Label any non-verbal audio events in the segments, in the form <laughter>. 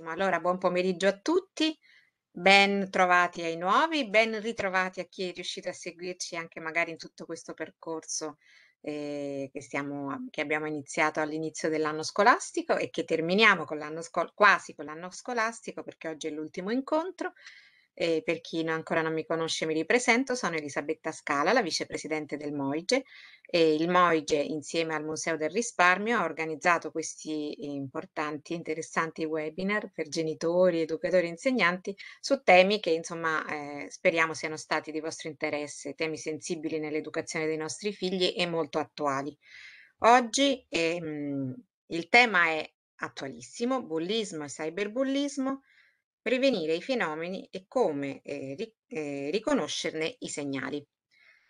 Benissimo, allora buon pomeriggio a tutti, ben trovati ai nuovi, ben ritrovati a chi è riuscito a seguirci anche magari in tutto questo percorso eh, che, stiamo, che, abbiamo iniziato all'inizio dell'anno scolastico e che terminiamo con l'anno scol- quasi con l'anno scolastico perché oggi è l'ultimo incontro. E per chi no- ancora non mi conosce mi ripresento, sono Elisabetta Scala, la vicepresidente del Moige. E il Moige, insieme al Museo del Risparmio, ha organizzato questi importanti, interessanti webinar per genitori, educatori e insegnanti su temi che insomma eh, speriamo siano stati di vostro interesse, temi sensibili nell'educazione dei nostri figli e molto attuali. Oggi ehm, il tema è attualissimo, bullismo e cyberbullismo, prevenire i fenomeni e come eh, ri, eh, riconoscerne i segnali.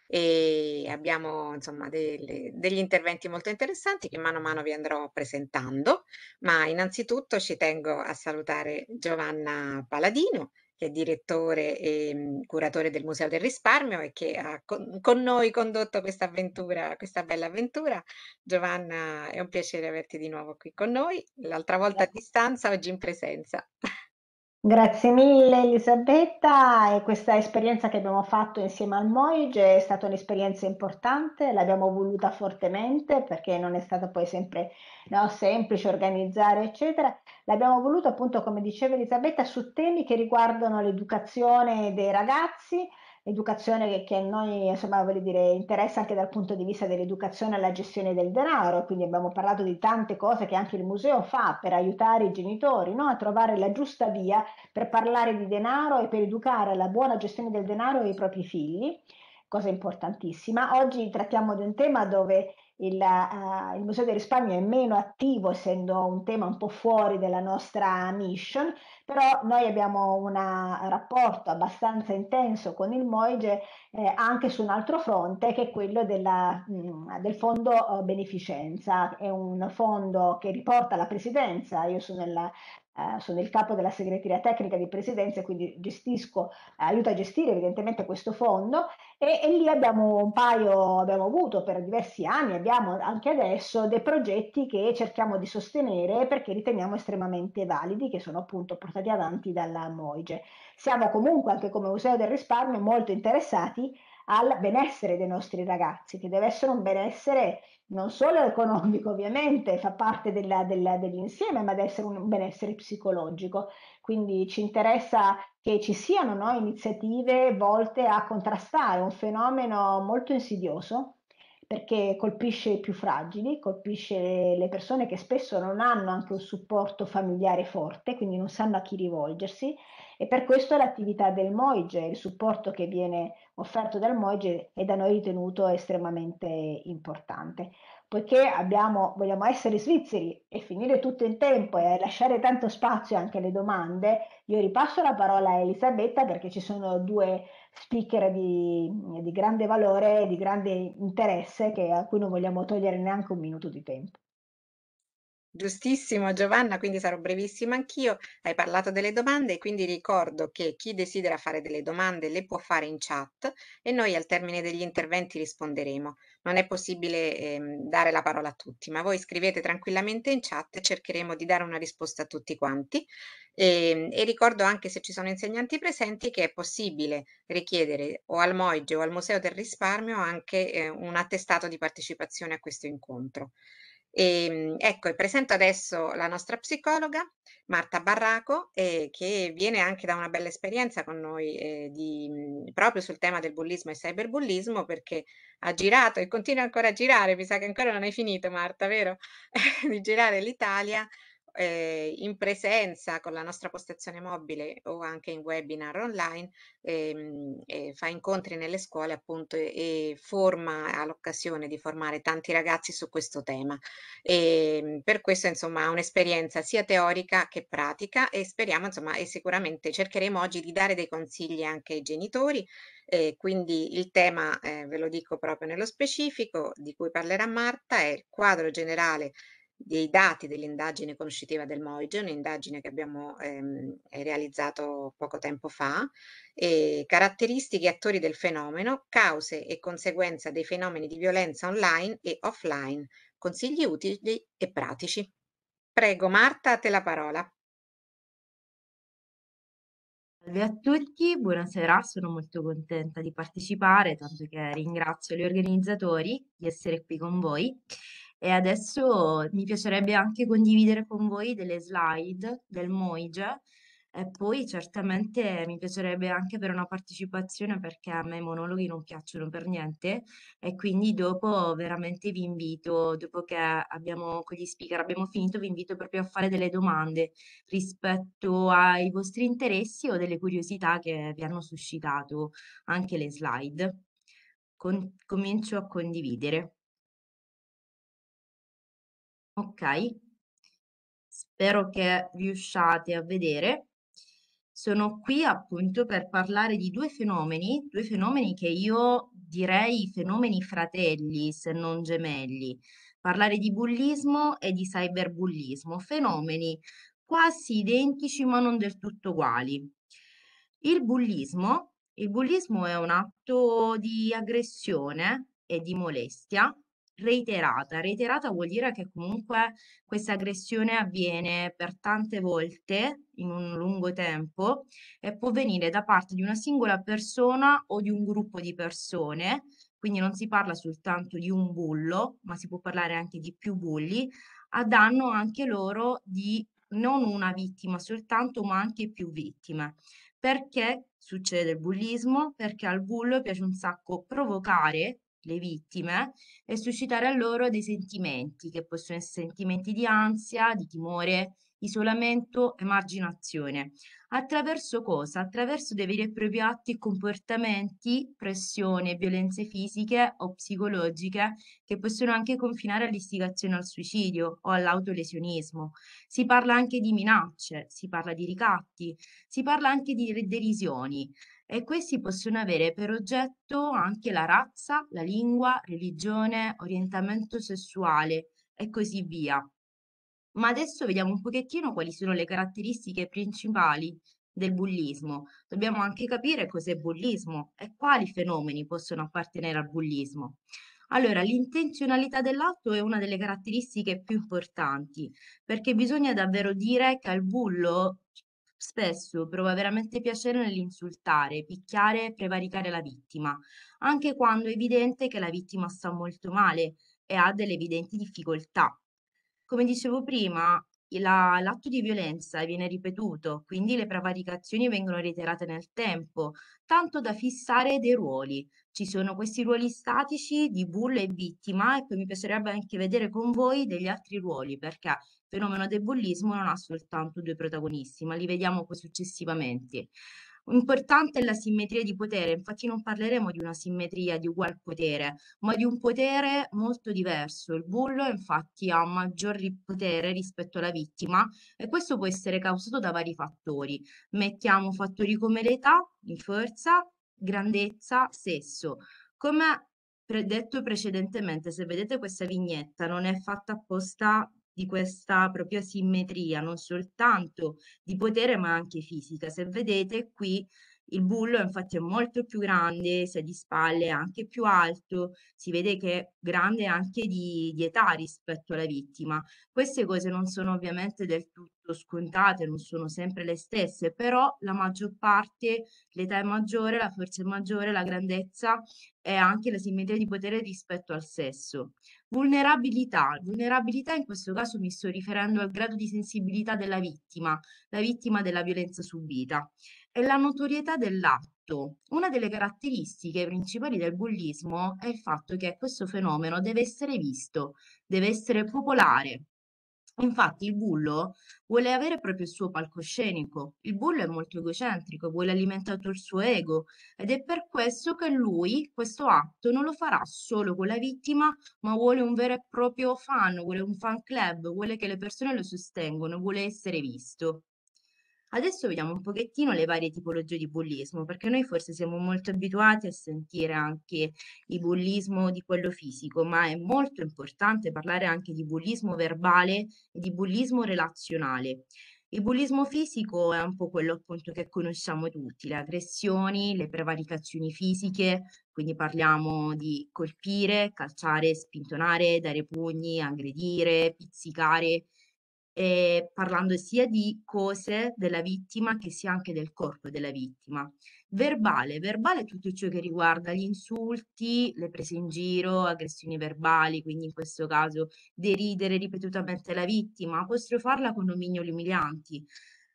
E abbiamo insomma delle, degli interventi molto interessanti che mano a mano vi andrò presentando, ma innanzitutto ci tengo a salutare Giovanna Paladino, che è direttore e curatore del Museo del Risparmio e che ha con, con noi condotto questa avventura, questa bella avventura. Giovanna, è un piacere averti di nuovo qui con noi, l'altra volta a distanza, oggi in presenza. <laughs> Grazie mille Elisabetta e questa esperienza che abbiamo fatto insieme al Moige è stata un'esperienza importante, l'abbiamo voluta fortemente perché non è stato poi sempre no, semplice organizzare eccetera, l'abbiamo voluta appunto come diceva Elisabetta su temi che riguardano l'educazione dei ragazzi, educazione che, che a noi insomma, dire, interessa anche dal punto di vista dell'educazione alla gestione del denaro, quindi abbiamo parlato di tante cose che anche il museo fa per aiutare i genitori no? a trovare la giusta via per parlare di denaro e per educare alla buona gestione del denaro ai propri figli, cosa importantissima. Oggi trattiamo di un tema dove il, uh, il, Museo del Risparmio è meno attivo, essendo un tema un po' fuori della nostra mission, però noi abbiamo un rapporto abbastanza intenso con il Moige eh, anche su un altro fronte che è quello della, mh, del fondo eh, beneficenza, è un fondo che riporta la presidenza, io sono nella eh, sono il capo della segreteria tecnica di presidenza, quindi gestisco, eh, aiuto a gestire evidentemente questo fondo e, e, lì abbiamo un paio, abbiamo avuto per diversi anni, abbiamo anche adesso dei progetti che cerchiamo di sostenere perché riteniamo estremamente validi, che sono appunto portati avanti dalla Moige. Siamo comunque anche come Museo del Risparmio molto interessati al benessere dei nostri ragazzi, che deve essere un benessere non solo economico ovviamente, fa parte della, della, dell'insieme, ma deve essere un benessere psicologico. Quindi ci interessa che ci siano no, iniziative volte a contrastare un fenomeno molto insidioso perché colpisce i più fragili, colpisce le persone che spesso non hanno anche un supporto familiare forte, quindi non sanno a chi rivolgersi e per questo l'attività del Moige, il supporto che viene offerto dal Moige è da noi ritenuto estremamente importante. Poiché abbiamo, vogliamo essere svizzeri e finire tutto in tempo e lasciare tanto spazio anche alle domande, io ripasso la parola a Elisabetta perché ci sono due speaker di, di grande valore, e di grande interesse, che, a cui non vogliamo togliere neanche un minuto di tempo. Giustissimo Giovanna, quindi sarò brevissima anch'io. Hai parlato delle domande e quindi ricordo che chi desidera fare delle domande le può fare in chat e noi al termine degli interventi risponderemo. Non è possibile ehm, dare la parola a tutti, ma voi scrivete tranquillamente in chat e cercheremo di dare una risposta a tutti quanti. E, ehm, e ricordo anche se ci sono insegnanti presenti che è possibile richiedere o al Moige o al Museo del Risparmio anche eh, un attestato di partecipazione a questo incontro. Ehm, ecco, e, ecco, presento adesso la nostra psicologa Marta Barraco, eh, che viene anche da una bella esperienza con noi eh, di, mhmm, proprio sul tema del bullismo e cyberbullismo, perché ha girato e continua ancora a girare, mi sa che ancora non hai finito Marta, vero? <laughs> di girare l'Italia eh, in presenza con la nostra postazione mobile o anche in webinar online, ehm, eh, fa incontri nelle scuole appunto e, e forma, ha l'occasione di formare tanti ragazzi su questo tema. E, ehm, per questo insomma ha un'esperienza sia teorica che pratica e speriamo insomma e sicuramente cercheremo oggi di dare dei consigli anche ai genitori. e quindi il tema, eh, ve lo dico proprio nello specifico, di cui parlerà Marta, è il quadro generale dei dati dell'indagine conoscitiva del Moige, un'indagine che abbiamo ehm, eh, realizzato poco tempo fa, e caratteristiche e attori del fenomeno, cause e conseguenza dei fenomeni di violenza online e offline, consigli utili e pratici. Prego Marta, a te la parola. Salve a tutti, buonasera, sono molto contenta di partecipare, tanto che ringrazio gli organizzatori di essere qui con voi e adesso mi piacerebbe anche condividere con voi delle slide del Moige e poi certamente mi piacerebbe anche avere una partecipazione perché a me i monologhi non piacciono per niente e quindi dopo veramente vi invito, dopo che abbiamo con gli speaker abbiamo finito, vi invito proprio a fare delle domande rispetto ai vostri interessi o delle curiosità che vi hanno suscitato anche le slide. Con comincio a condividere ok? Spero che riusciate a vedere. Sono qui appunto per parlare di due fenomeni, due fenomeni che io direi fenomeni fratelli, se non gemelli. Parlare di bullismo e di cyberbullismo, fenomeni quasi identici ma non del tutto uguali. Il bullismo, il bullismo è un atto di aggressione e di molestia reiterata. Reiterata vuol dire che comunque questa aggressione avviene per tante volte in un lungo tempo e può venire da parte di una singola persona o di un gruppo di persone. Quindi non si parla soltanto di un bullo, ma si può parlare anche di più bulli, a danno anche loro di non una vittima soltanto, ma anche più vittime. Perché succede il bullismo? Perché al bullo piace un sacco provocare le vittime e suscitare a loro dei sentimenti che possono essere sentimenti di ansia, di timore, isolamento, emarginazione. Attraverso cosa? Attraverso dei veri e propri atti e comportamenti, pressione, violenze fisiche o psicologiche che possono anche confinare all'istigazione al suicidio o all'autolesionismo. Si parla anche di minacce, si parla di ricatti, si parla anche di derisioni e questi possono avere per oggetto anche la razza, la lingua, religione, orientamento sessuale e così via. Ma adesso vediamo un pochettino quali sono le caratteristiche principali del bullismo. Dobbiamo anche capire cos'è bullismo e quali fenomeni possono appartenere al bullismo. Allora, l'intenzionalità dell'atto è una delle caratteristiche più importanti, perché bisogna davvero dire che al bullo spesso prova veramente piacere nell'insultare, picchiare e prevaricare la vittima, anche quando è evidente che la vittima sta molto male e ha delle evidenti difficoltà. Come dicevo prima, la- l'atto di violenza viene ripetuto, quindi le prevaricazioni vengono reiterate nel tempo, tanto da fissare dei ruoli. Ci sono questi ruoli statici di bullo e vittima e poi mi piacerebbe anche vedere con voi degli altri ruoli, perché il fenomeno del bullismo non ha soltanto due protagonisti, ma li vediamo poi successivamente. Importante è la simmetria di potere, infatti non parleremo di una simmetria di ugual potere, ma di un potere molto diverso. Il bullo infatti ha maggior potere rispetto alla vittima e questo può essere causato da vari fattori. Mettiamo fattori come l'età, forza, grandezza, sesso. Come detto precedentemente, se vedete questa vignetta non è fatta apposta di questa propria simmetria, non soltanto di potere ma anche fisica. Se vedete qui il bullo infatti è molto più grande, si è di spalle, è anche più alto, si vede che è grande anche di, di età rispetto alla vittima. Queste cose non sono ovviamente del tutto scontate, non sono sempre le stesse, però la maggior parte, l'età è maggiore, la forza è maggiore, la grandezza è anche la simmetria di potere rispetto al sesso. Vulnerabilità. Vulnerabilità in questo caso mi sto riferendo al grado di sensibilità della vittima, la vittima della violenza subita è la notorietà dell'atto. Una delle caratteristiche principali del bullismo è il fatto che questo fenomeno deve essere visto, deve essere popolare. Infatti il bullo vuole avere proprio il suo palcoscenico, il bullo è molto egocentrico, vuole alimentare il suo ego ed è per questo che lui questo atto non lo farà solo con la vittima, ma vuole un vero e proprio fan, vuole un fan club, vuole che le persone lo sostengono, vuole essere visto. Adesso vediamo un pochettino le varie tipologie di bullismo, perché noi forse siamo molto abituati a sentire anche il bullismo di quello fisico, ma è molto importante parlare anche di bullismo verbale e di bullismo relazionale. Il bullismo fisico è un po' quello appunto che conosciamo tutti, le aggressioni, le prevaricazioni fisiche, quindi parliamo di colpire, calciare, spintonare, dare pugni, aggredire, pizzicare, eh, parlando sia di cose della vittima che sia anche del corpo della vittima. Verbale, verbale tutto ciò che riguarda gli insulti, le prese in giro, aggressioni verbali, quindi in questo caso deridere ripetutamente la vittima, apostrofarla con nomignoli umilianti.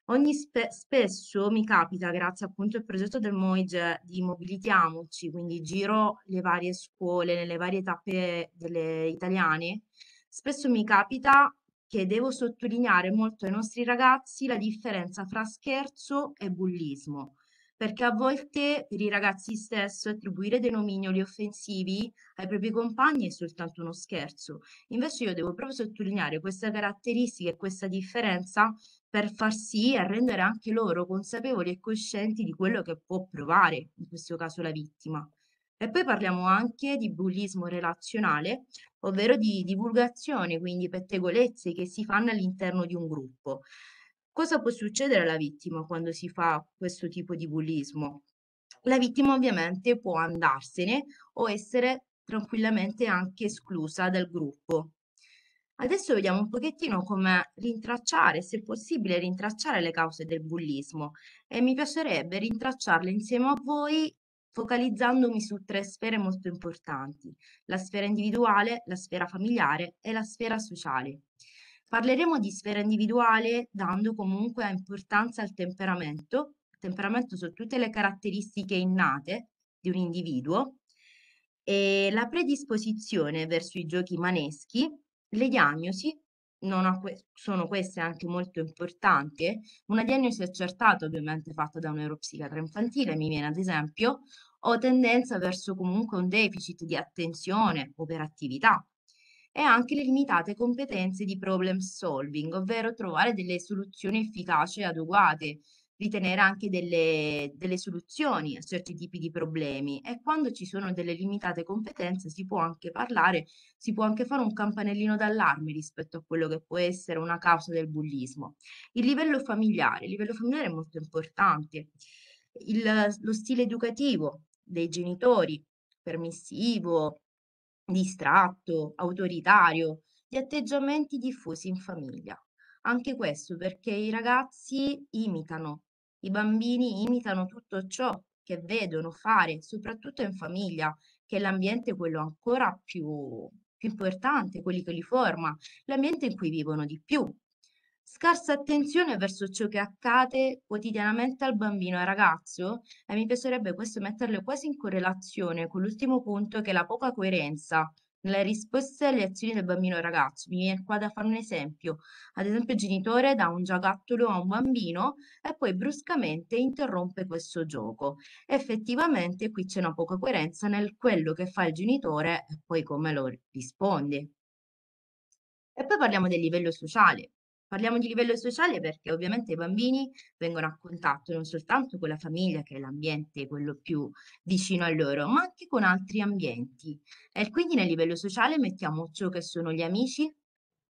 Ogni spe- spesso mi capita, grazie appunto al progetto del Moige di Mobilitiamoci, quindi giro le varie scuole, nelle varie tappe delle italiane, spesso mi capita che devo sottolineare molto ai nostri ragazzi la differenza fra scherzo e bullismo, perché a volte per i ragazzi stessi attribuire dei nomignoli offensivi ai propri compagni è soltanto uno scherzo. Invece io devo proprio sottolineare questa caratteristica e questa differenza per far sì e rendere anche loro consapevoli e coscienti di quello che può provare, in questo caso la vittima. E poi parliamo anche di bullismo relazionale, ovvero di divulgazione, quindi pettegolezze che si fanno all'interno di un gruppo. Cosa può succedere alla vittima quando si fa questo tipo di bullismo? La vittima ovviamente può andarsene o essere tranquillamente anche esclusa dal gruppo. Adesso vediamo un pochettino come rintracciare, se possibile, rintracciare le cause del bullismo e mi piacerebbe rintracciarle insieme a voi focalizzandomi su tre sfere molto importanti, la sfera individuale, la sfera familiare e la sfera sociale. Parleremo di sfera individuale dando comunque importanza al temperamento, temperamento su tutte le caratteristiche innate di un individuo, e la predisposizione verso i giochi maneschi, le diagnosi que- sono queste anche molto importanti, una diagnosi accertata ovviamente fatta da un neuropsichiatra infantile, mi viene ad esempio, o tendenza verso comunque un deficit di attenzione operatività e anche le limitate competenze di problem solving, ovvero trovare delle soluzioni efficaci e adeguate ritenere anche delle, delle soluzioni a certi tipi di problemi e quando ci sono delle limitate competenze si può anche parlare, si può anche fare un campanellino d'allarme rispetto a quello che può essere una causa del bullismo. Il livello familiare, il livello familiare è molto importante, il, lo stile educativo dei genitori, permissivo, distratto, autoritario, gli atteggiamenti diffusi in famiglia. Anche questo perché i ragazzi imitano i bambini imitano tutto ciò che vedono fare, soprattutto in famiglia, che è l'ambiente quello ancora più, più importante, quelli che li forma, l'ambiente in cui vivono di più. Scarsa attenzione verso ciò che accade quotidianamente al bambino e al ragazzo, e mi piacerebbe questo metterlo quasi in correlazione con l'ultimo punto che è la poca coerenza nella risposta alle azioni del bambino o ragazzo. Mi viene qua da fare un esempio. Ad esempio, il genitore dà un giocattolo a un bambino e poi bruscamente interrompe questo gioco. Effettivamente qui c'è una poca coerenza nel quello che fa il genitore e poi come lo risponde. E poi parliamo del livello sociale. Parliamo di livello sociale perché ovviamente i bambini vengono a contatto non soltanto con la famiglia, che è l'ambiente quello più vicino a loro, ma anche con altri ambienti. E quindi nel livello sociale mettiamo ciò che sono gli amici,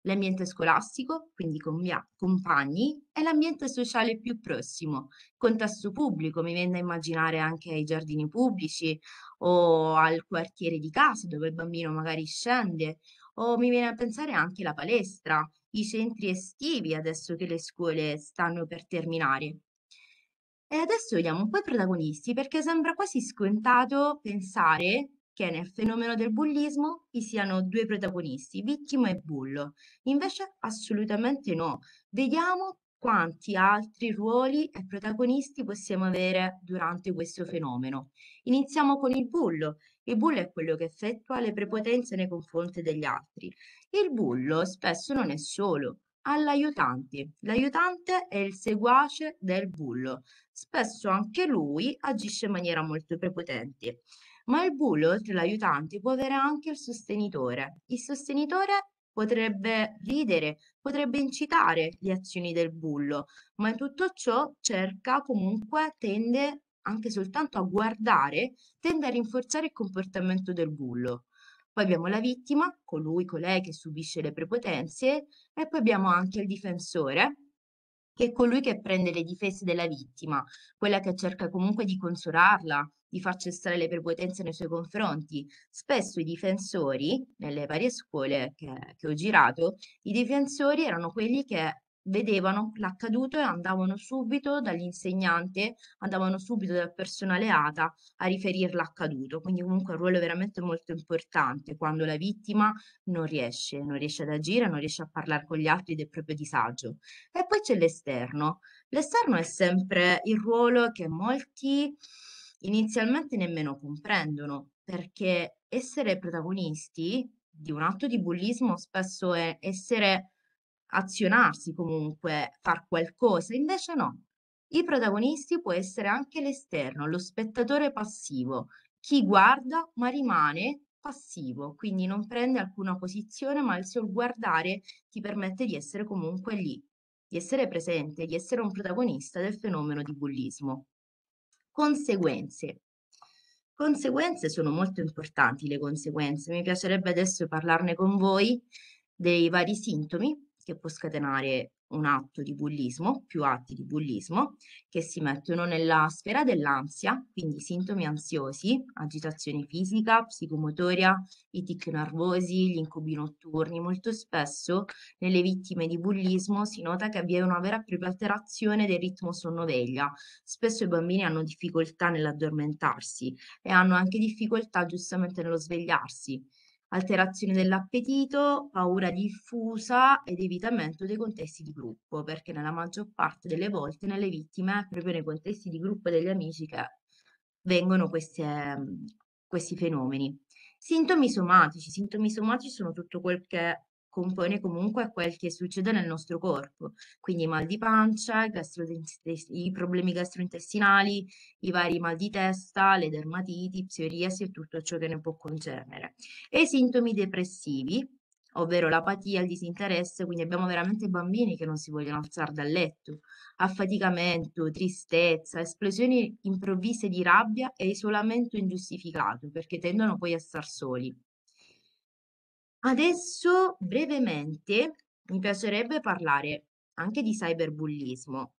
l'ambiente scolastico, quindi con gli compagni, e l'ambiente sociale più prossimo, contesto pubblico, mi viene da immaginare anche ai giardini pubblici o al quartiere di casa dove il bambino magari scende, o mi viene a pensare anche alla palestra, i centri estivi adesso che le scuole stanno per terminare. E adesso vediamo un po' i protagonisti perché sembra quasi scontato pensare che nel fenomeno del bullismo vi siano due protagonisti, vittima e bullo. Invece assolutamente no. Vediamo quanti altri ruoli e protagonisti possiamo avere durante questo fenomeno. Iniziamo con il bullo, il bullo è quello che effettua le prepotenze nei confronti degli altri. Il bullo spesso non è solo, ha l'aiutante. L'aiutante è il seguace del bullo. Spesso anche lui agisce in maniera molto prepotente. Ma il bullo, oltre all'aiutante, può avere anche il sostenitore. Il sostenitore potrebbe ridere, potrebbe incitare le azioni del bullo, ma in tutto ciò cerca comunque, tende anche soltanto a guardare, tende a rinforzare il comportamento del bullo. Poi abbiamo la vittima, colui, colei che subisce le prepotenze, e poi abbiamo anche il difensore, che è colui che prende le difese della vittima, quella che cerca comunque di consolarla, di far cessare le prepotenze nei suoi confronti. Spesso i difensori, nelle varie scuole che, che ho girato, i difensori erano quelli che vedevano l'accaduto e andavano subito dall'insegnante, andavano subito dal personale ATA a riferire l'accaduto. Quindi comunque è un ruolo veramente molto importante quando la vittima non riesce, non riesce ad agire, non riesce a parlare con gli altri del proprio disagio. E poi c'è l'esterno. L'esterno è sempre il ruolo che molti inizialmente nemmeno comprendono, perché essere protagonisti di un atto di bullismo spesso è essere azionarsi comunque, far qualcosa, invece no. I protagonisti può essere anche l'esterno, lo spettatore passivo, chi guarda ma rimane passivo, quindi non prende alcuna posizione, ma il suo guardare ti permette di essere comunque lì, di essere presente, di essere un protagonista del fenomeno di bullismo. Conseguenze. Conseguenze sono molto importanti le conseguenze, mi piacerebbe adesso parlarne con voi dei vari sintomi che può scatenare un atto di bullismo, più atti di bullismo, che si mettono nella sfera dell'ansia, quindi sintomi ansiosi, agitazione fisica, psicomotoria, i tic nervosi, gli incubi notturni. Molto spesso nelle vittime di bullismo si nota che avviene una vera e propria alterazione del ritmo sonno-veglia. Spesso i bambini hanno difficoltà nell'addormentarsi e hanno anche difficoltà giustamente nello svegliarsi alterazione dell'appetito, paura diffusa ed evitamento dei contesti di gruppo, perché nella maggior parte delle volte nelle vittime è proprio nei contesti di gruppo degli amici che vengono queste, mhmm, questi fenomeni. Sintomi somatici. Sintomi somatici sono tutto quel che compone comunque quel che succede nel nostro corpo, quindi mal di pancia, i problemi gastrointestinali, i vari mal di testa, le dermatiti, psoriasi e tutto ciò che ne può concernere. E i sintomi depressivi, ovvero l'apatia, il disinteresse, quindi abbiamo veramente bambini che non si vogliono alzare dal letto, affaticamento, tristezza, esplosioni improvvise di rabbia e isolamento ingiustificato perché tendono poi a star soli. Adesso brevemente mi piacerebbe parlare anche di cyberbullismo,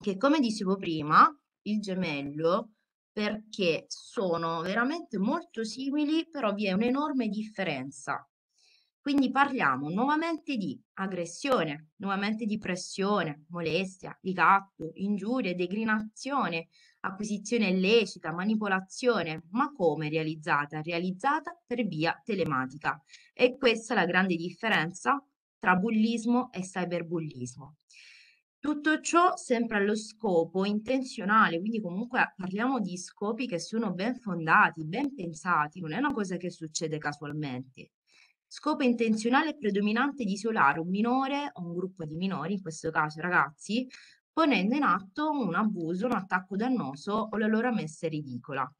che come dicevo prima, il gemello, perché sono veramente molto simili, però vi è un'enorme differenza. Quindi parliamo nuovamente di aggressione, nuovamente di pressione, molestia, ricatto, ingiurie, degrinazione, acquisizione illecita, manipolazione, ma come realizzata? Realizzata per via telematica. E questa è la grande differenza tra bullismo e cyberbullismo. Tutto ciò sempre allo scopo intenzionale, quindi comunque parliamo di scopi che sono ben fondati, ben pensati, non è una cosa che succede casualmente. Scopo intenzionale predominante di isolare un minore o un gruppo di minori, in questo caso ragazzi, ponendo in atto un abuso, un attacco dannoso o la loro messa ridicola.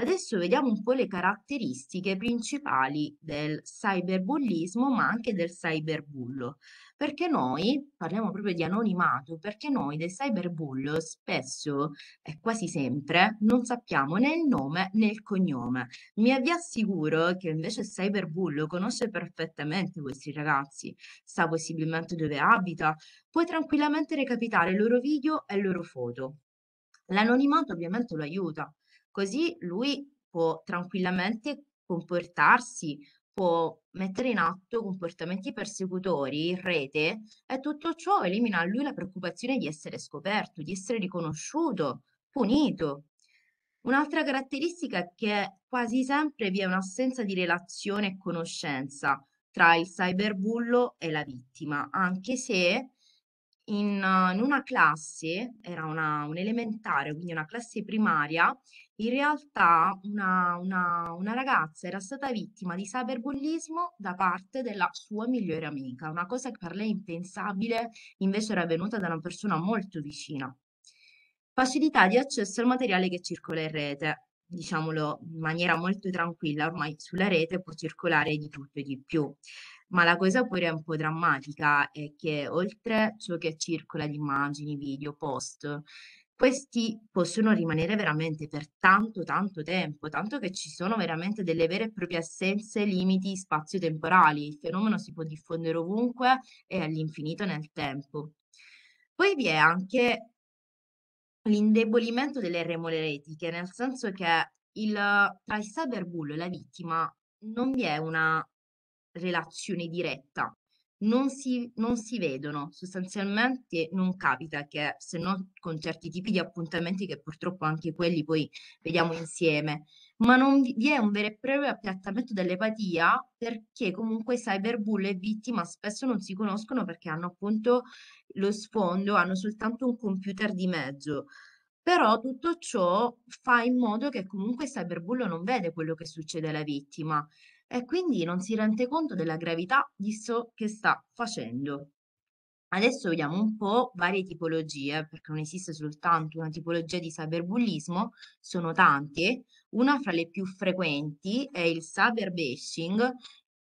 Adesso vediamo un po' le caratteristiche principali del cyberbullismo ma anche del cyberbullo, perché noi, parliamo proprio di anonimato, perché noi del cyberbullo spesso e quasi sempre non sappiamo né il nome né il cognome. Mi vi assicuro che invece il cyberbullo conosce perfettamente questi ragazzi, sa possibilmente dove abita, puoi tranquillamente recapitare il loro video e le loro foto. L'anonimato ovviamente lo aiuta, Così lui può tranquillamente comportarsi, può mettere in atto comportamenti persecutori in rete e tutto ciò elimina a lui la preoccupazione di essere scoperto, di essere riconosciuto, punito. Un'altra caratteristica è che quasi sempre vi è un'assenza di relazione e conoscenza tra il cyberbullo e la vittima, anche se in, in una classe, era una, un elementare, quindi una classe primaria, in realtà una, una, una ragazza era stata vittima di cyberbullismo da parte della sua migliore amica, una cosa che per lei impensabile invece era venuta da una persona molto vicina. Facilità di accesso al materiale che circola in rete, diciamolo in maniera molto tranquilla, ormai sulla rete può circolare di tutto e di più ma la cosa pure un po' drammatica è che oltre a ciò che circola di immagini, video, post, questi possono rimanere veramente per tanto, tanto tempo, tanto che ci sono veramente delle vere e proprie assenze, limiti spazio-temporali. Il fenomeno si può diffondere ovunque e all'infinito nel tempo. Poi vi è anche l'indebolimento delle remore etiche, nel senso che il, tra il cyberbullo e la vittima non vi è una relazione diretta. Non si, non si vedono, sostanzialmente non capita che se non con certi tipi di appuntamenti che purtroppo anche quelli poi vediamo insieme, ma non vi è un vero e proprio appiattamento dell'epatia perché comunque cyberbullo e vittima spesso non si conoscono perché hanno appunto lo sfondo, hanno soltanto un computer di mezzo. Però tutto ciò fa in modo che comunque il cyberbullo non vede quello che succede alla vittima e quindi non si rende conto della gravità di ciò che sta facendo. Adesso vediamo un po' varie tipologie, perché non esiste soltanto una tipologia di cyberbullismo, sono tante. Una fra le più frequenti è il cyberbashing,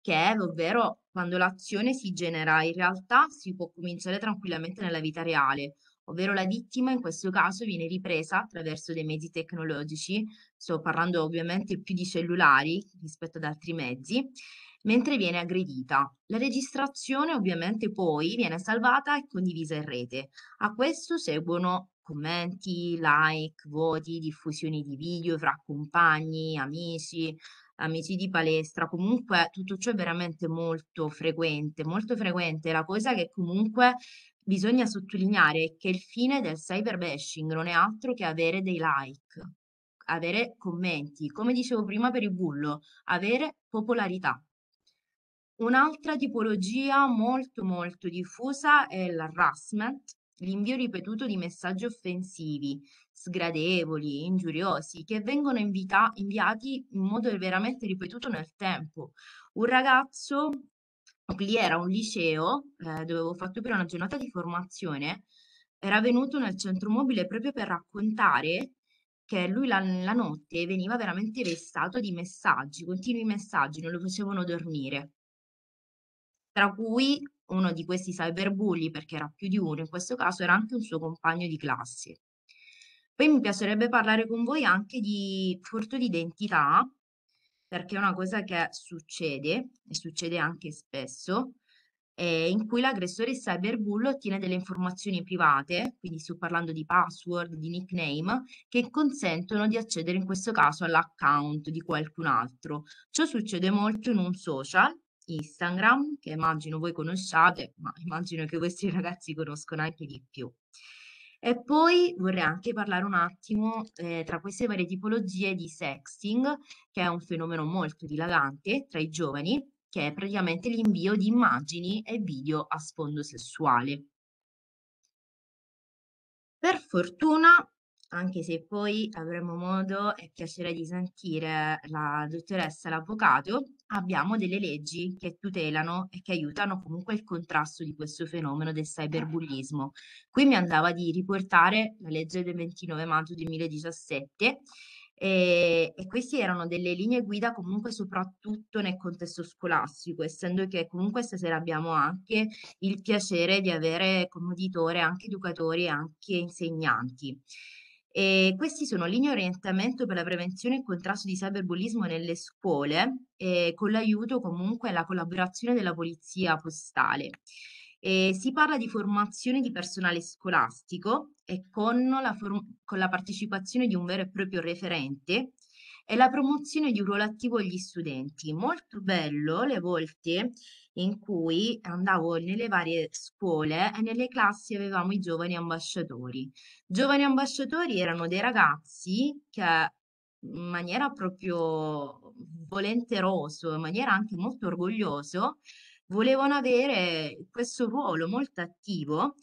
che è ovvero quando l'azione si genera in realtà si può cominciare tranquillamente nella vita reale, ovvero la vittima in questo caso viene ripresa attraverso dei mezzi tecnologici, sto parlando ovviamente più di cellulari rispetto ad altri mezzi, mentre viene aggredita. La registrazione ovviamente poi viene salvata e condivisa in rete. A questo seguono commenti, like, voti, diffusioni di video fra compagni, amici, amici di palestra, comunque tutto ciò è veramente molto frequente, molto frequente. La cosa che comunque bisogna sottolineare è che il fine del cyberbashing non è altro che avere dei like, avere commenti, come dicevo prima per il bullo, avere popolarità. Un'altra tipologia molto molto diffusa è l'harassment, l'invio ripetuto di messaggi offensivi, sgradevoli, ingiuriosi, che vengono invita- inviati in modo veramente ripetuto nel tempo. Un ragazzo, lì era un liceo eh, dove avevo fatto per una giornata di formazione, era venuto nel centro mobile proprio per raccontare che lui la, la notte veniva veramente vessato di messaggi, continui messaggi, non lo facevano dormire tra cui uno di questi cyberbulli, perché era più di uno in questo caso, era anche un suo compagno di classe. Poi mi piacerebbe parlare con voi anche di furto d'identità, perché è una cosa che succede, e succede anche spesso, eh, in cui l'aggressore cyberbullo ottiene delle informazioni private, quindi sto parlando di password, di nickname, che consentono di accedere in questo caso all'account di qualcun altro. Ciò succede molto in un social, Instagram, che immagino voi conosciate, ma immagino che questi <laughs> ragazzi conoscono anche di più. E poi vorrei anche parlare un attimo eh, tra queste varie tipologie di sexting, che è un fenomeno molto dilagante tra i giovani, che è praticamente l'invio di immagini e video a sfondo sessuale. Per fortuna, anche se poi avremo modo e piacere di sentire la dottoressa L'Avvocato, abbiamo delle leggi che tutelano e che aiutano comunque il contrasto di questo fenomeno del cyberbullismo. Qui mi andava di riportare la legge del 29 maggio 2017 e, eh, e queste erano delle linee guida comunque soprattutto nel contesto scolastico, essendo che comunque stasera abbiamo anche il piacere di avere come uditore anche educatori e anche insegnanti. E questi sono linee orientamento per la prevenzione e il contrasto di cyberbullismo nelle scuole, eh, con l'aiuto comunque e la collaborazione della polizia postale. E si parla di formazione di personale scolastico e con la, con la partecipazione di un vero e proprio referente e la promozione di un ruolo attivo agli studenti. Molto bello le volte in cui andavo nelle varie scuole e nelle classi avevamo i giovani ambasciatori. Giovani ambasciatori erano dei ragazzi che in maniera proprio volenteroso, in maniera anche molto orgoglioso, volevano avere questo ruolo molto attivo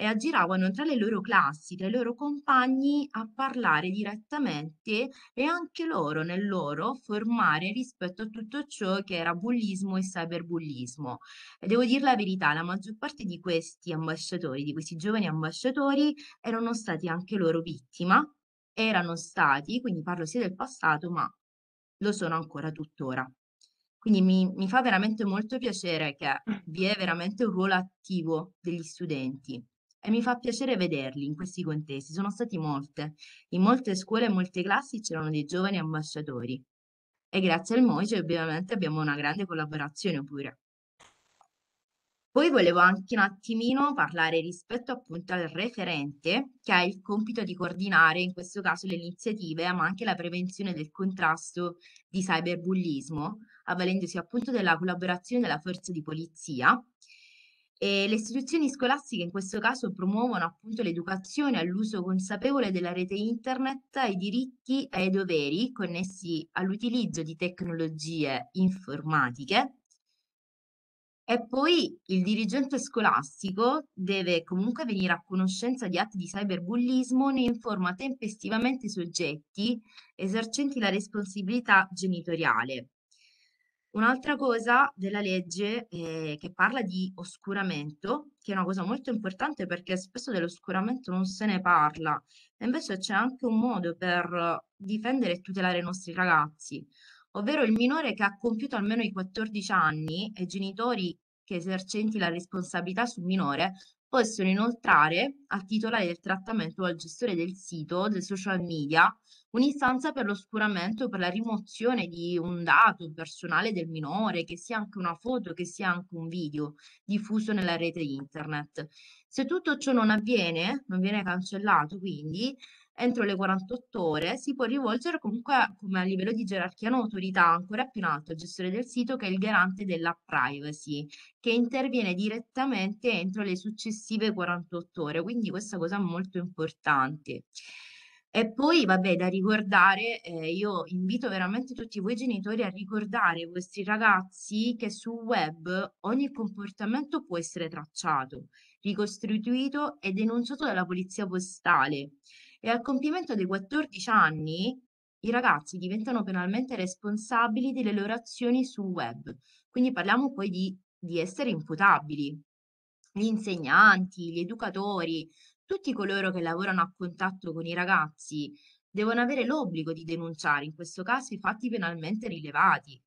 e aggiravano tra le loro classi, tra i loro compagni a parlare direttamente e anche loro nel loro formare rispetto a tutto ciò che era bullismo e cyberbullismo. E devo dire la verità, la maggior parte di questi ambasciatori, di questi giovani ambasciatori, erano stati anche loro vittima, erano stati, quindi parlo sia del passato, ma lo sono ancora tuttora. Quindi mi, mi, fa veramente molto piacere che vi è veramente un ruolo attivo degli studenti e mi fa piacere vederli in questi contesti. Sono stati molte. In molte scuole e molte classi c'erano dei giovani ambasciatori e grazie al MOICE ovviamente abbiamo una grande collaborazione pure. Poi volevo anche un attimino parlare rispetto appunto al referente che ha il compito di coordinare in questo caso le iniziative ma anche la prevenzione del contrasto di cyberbullismo avvalendosi appunto della collaborazione della forza di polizia e le istituzioni scolastiche in questo caso promuovono appunto l'educazione all'uso consapevole della rete internet, ai diritti e ai doveri connessi all'utilizzo di tecnologie informatiche. E poi il dirigente scolastico deve comunque venire a conoscenza di atti di cyberbullismo ne informa tempestivamente i soggetti esercenti la responsabilità genitoriale Un'altra cosa della legge eh, che parla di oscuramento, che è una cosa molto importante perché spesso dell'oscuramento non se ne parla, e invece c'è anche un modo per difendere e tutelare i nostri ragazzi, ovvero il minore che ha compiuto almeno i 14 anni e i genitori che esercenti la responsabilità sul minore possono inoltrare, al titolare del trattamento o al gestore del sito, dei social media, un'istanza per l'oscuramento o per la rimozione di un dato personale del minore, che sia anche una foto, che sia anche un video diffuso nella rete internet. Se tutto ciò non avviene, non viene cancellato quindi, entro le 48 ore, si può rivolgere comunque a, come a livello di gerarchia un'autorità ancora più in alto al gestore del sito che è il garante della privacy, che interviene direttamente entro le successive 48 ore, quindi questa cosa è molto importante. E poi, vabbè, da ricordare, eh, io invito veramente tutti voi genitori a ricordare ai vostri ragazzi che sul web ogni comportamento può essere tracciato, ricostituito e denunciato dalla polizia postale e al compimento dei 14 anni i ragazzi diventano penalmente responsabili delle loro azioni sul web. Quindi parliamo poi di, di essere imputabili. Gli insegnanti, gli educatori, tutti coloro che lavorano a contatto con i ragazzi devono avere l'obbligo di denunciare, in questo caso, i fatti penalmente rilevati.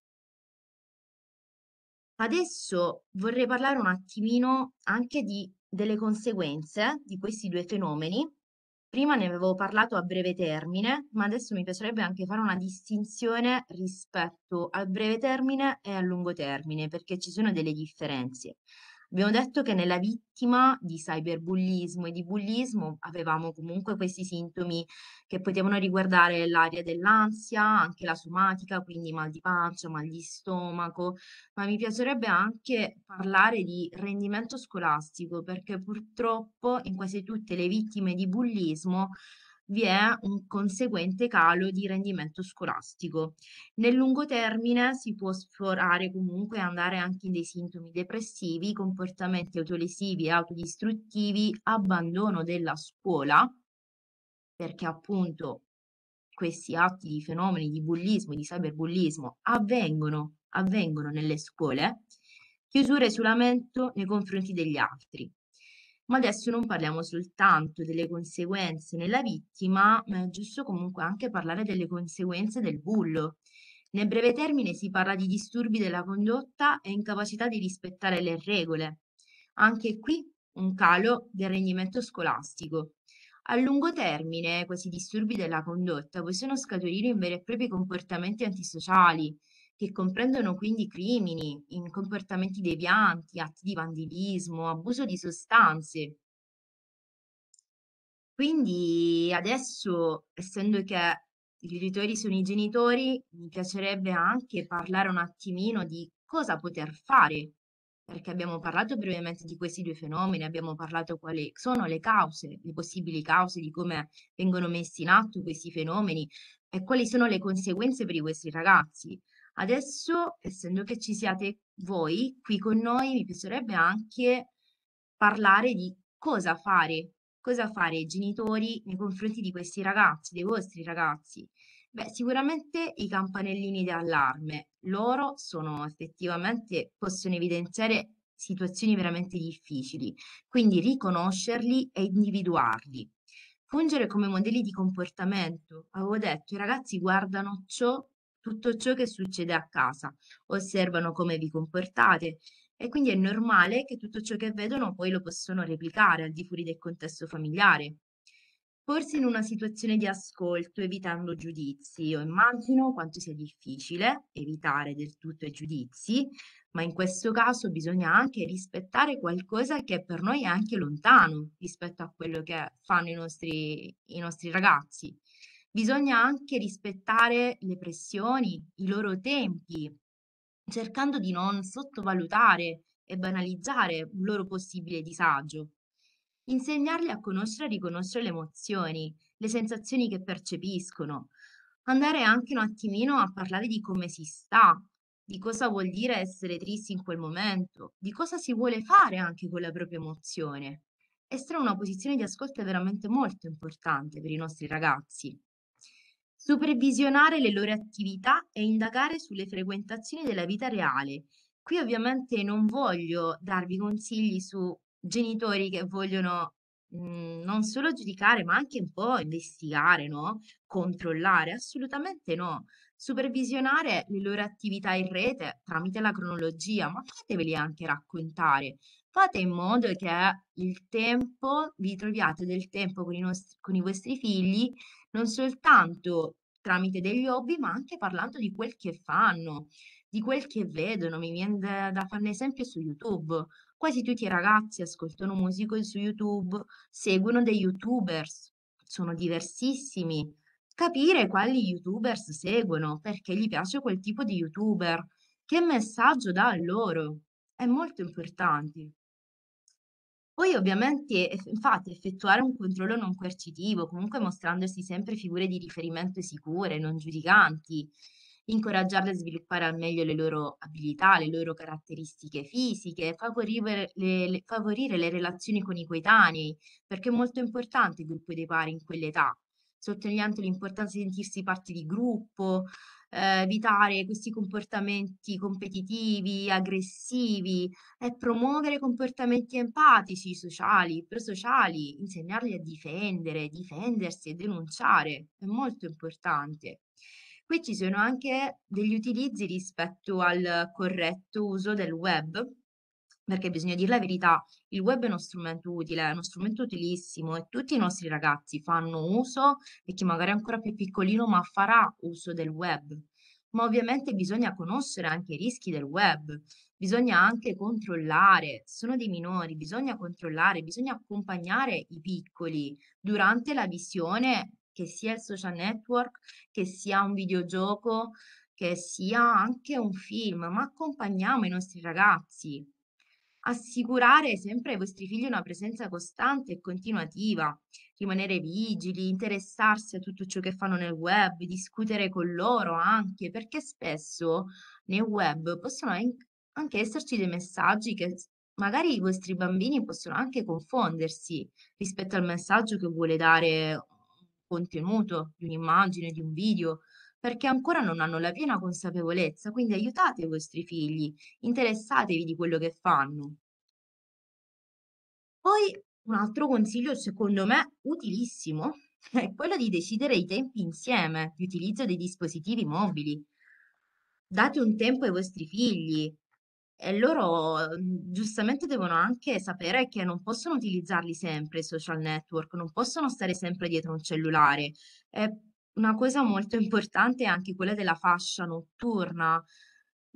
Adesso vorrei parlare un attimino anche di, delle conseguenze di questi due fenomeni Prima ne avevo parlato a breve termine, ma adesso mi piacerebbe anche fare una distinzione rispetto al breve termine e al lungo termine, perché ci sono delle differenze. Abbiamo detto che nella vittima di cyberbullismo e di bullismo avevamo comunque questi sintomi che potevano riguardare l'area dell'ansia, anche la somatica, quindi mal di pancia, mal di stomaco, ma mi piacerebbe anche parlare di rendimento scolastico perché purtroppo in quasi tutte le vittime di bullismo vi è un conseguente calo di rendimento scolastico. Nel lungo termine si può sforare comunque e andare anche in dei sintomi depressivi, comportamenti autolesivi e autodistruttivi, abbandono della scuola, perché appunto questi atti di fenomeni di bullismo, di cyberbullismo avvengono, avvengono nelle scuole, chiusure e isolamento nei confronti degli altri. Ma adesso non parliamo soltanto delle conseguenze nella vittima, ma è giusto comunque anche parlare delle conseguenze del bullo. Nel breve termine si parla di disturbi della condotta e incapacità di rispettare le regole. Anche qui un calo del rendimento scolastico. A lungo termine questi disturbi della condotta possono scaturire in veri e propri comportamenti antisociali, che comprendono quindi crimini, comportamenti devianti, atti di vandalismo, abuso di sostanze. Quindi adesso, essendo che i genitori sono i genitori, mi piacerebbe anche parlare un attimino di cosa poter fare, perché abbiamo parlato brevemente di questi due fenomeni, abbiamo parlato quali sono le cause, le possibili cause di come vengono messi in atto questi fenomeni e quali sono le conseguenze per i questi ragazzi. Adesso, essendo che ci siate voi qui con noi, mi piacerebbe anche parlare di cosa fare, cosa fare i genitori nei confronti di questi ragazzi, dei vostri ragazzi. Beh, sicuramente i campanellini di allarme, loro sono effettivamente, possono evidenziare situazioni veramente difficili, quindi riconoscerli e individuarli. Fungere come modelli di comportamento, avevo detto, i ragazzi guardano ciò tutto ciò che succede a casa, osservano come vi comportate e quindi è normale che tutto ciò che vedono poi lo possono replicare al di fuori del contesto familiare. Forse in una situazione di ascolto evitando giudizi. Io immagino quanto sia difficile evitare del tutto i giudizi, ma in questo caso bisogna anche rispettare qualcosa che per noi è anche lontano rispetto a quello che fanno i nostri, i nostri ragazzi. Bisogna anche rispettare le pressioni, i loro tempi, cercando di non sottovalutare e banalizzare un loro possibile disagio. Insegnarli a conoscere e riconoscere le emozioni, le sensazioni che percepiscono. Andare anche un attimino a parlare di come si sta, di cosa vuol dire essere tristi in quel momento, di cosa si vuole fare anche con la propria emozione. Essere in una posizione di ascolto è veramente molto importante per i nostri ragazzi supervisionare le loro attività e indagare sulle frequentazioni della vita reale. Qui ovviamente non voglio darvi consigli su genitori che vogliono mm, non solo giudicare, ma anche un po' investigare, no? Controllare, assolutamente no. Supervisionare le loro attività in rete tramite la cronologia, ma fateveli anche raccontare. Fate in modo che il tempo, vi troviate del tempo con i, nostri, con i vostri figli non soltanto tramite degli hobby, ma anche parlando di quel che fanno, di quel che vedono. Mi viene da, da fare un esempio su YouTube. Quasi tutti i ragazzi ascoltano musica su YouTube, seguono dei YouTubers, sono diversissimi. Capire quali YouTubers seguono, perché gli piace quel tipo di YouTuber, che messaggio dà a loro, è molto importante. Poi ovviamente, infatti, effettuare un controllo non coercitivo, comunque mostrandosi sempre figure di riferimento sicure, non giudicanti, incoraggiarle a sviluppare al meglio le loro abilità, le loro caratteristiche fisiche, favorire le le favorire le relazioni con i coetanei, perché è molto importante il gruppo dei pari in quell'età, sottolineando l'importanza di sentirsi parte di gruppo, eh, evitare questi comportamenti competitivi, aggressivi e promuovere comportamenti empatici, sociali, prosociali, insegnarli a difendere, difendersi e denunciare è molto importante. Qui ci sono anche degli utilizzi rispetto al corretto uso del web perché bisogna dire la verità, il web è uno strumento utile, è uno strumento utilissimo e tutti i nostri ragazzi fanno uso e chi magari è ancora più piccolino ma farà uso del web. Ma ovviamente bisogna conoscere anche i rischi del web, bisogna anche controllare, sono dei minori, bisogna controllare, bisogna accompagnare i piccoli durante la visione che sia il social network, che sia un videogioco, che sia anche un film, ma accompagniamo i nostri ragazzi assicurare sempre ai vostri figli una presenza costante e continuativa, rimanere vigili, interessarsi a tutto ciò che fanno nel web, discutere con loro anche, perché spesso nel web possono anche esserci dei messaggi che magari i vostri bambini possono anche confondersi rispetto al messaggio che vuole dare un contenuto di un'immagine, di un video perché ancora non hanno la piena consapevolezza, quindi aiutate i vostri figli, interessatevi di quello che fanno. Poi un altro consiglio, secondo me, utilissimo, <laughs> è quello di decidere i tempi insieme di utilizzo dei dispositivi mobili. Date un tempo ai vostri figli e loro mm, giustamente devono anche sapere che non possono utilizzarli sempre i social network, non possono stare sempre dietro un cellulare. Eh, una cosa molto importante è anche quella della fascia notturna.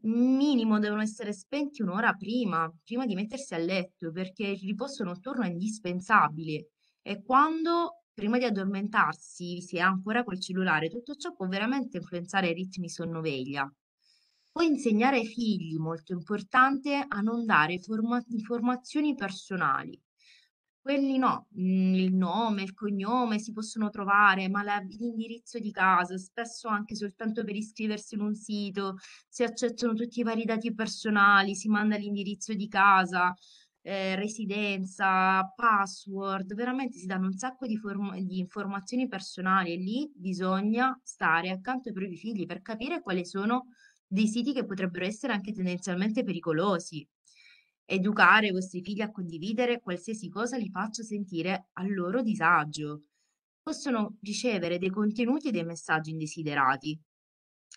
Minimo devono essere spenti un'ora prima, prima di mettersi a letto, perché il riposo notturno è indispensabile. E quando, prima di addormentarsi, si è ancora col cellulare, tutto ciò può veramente influenzare i ritmi sonnoveglia. veglia Poi insegnare ai figli, molto importante, a non dare forma- informazioni personali. Quelli no, mm, il nome, il cognome si possono trovare, ma la- l'indirizzo di casa, spesso anche soltanto per iscriversi in un sito, si accettano tutti i vari dati personali, si manda l'indirizzo di casa, eh, residenza, password, veramente si danno un sacco di, form- di informazioni personali e lì bisogna stare accanto ai propri figli per capire quali sono dei siti che potrebbero essere anche tendenzialmente pericolosi educare i vostri figli a condividere qualsiasi cosa li faccia sentire a loro disagio. Possono ricevere dei contenuti e dei messaggi indesiderati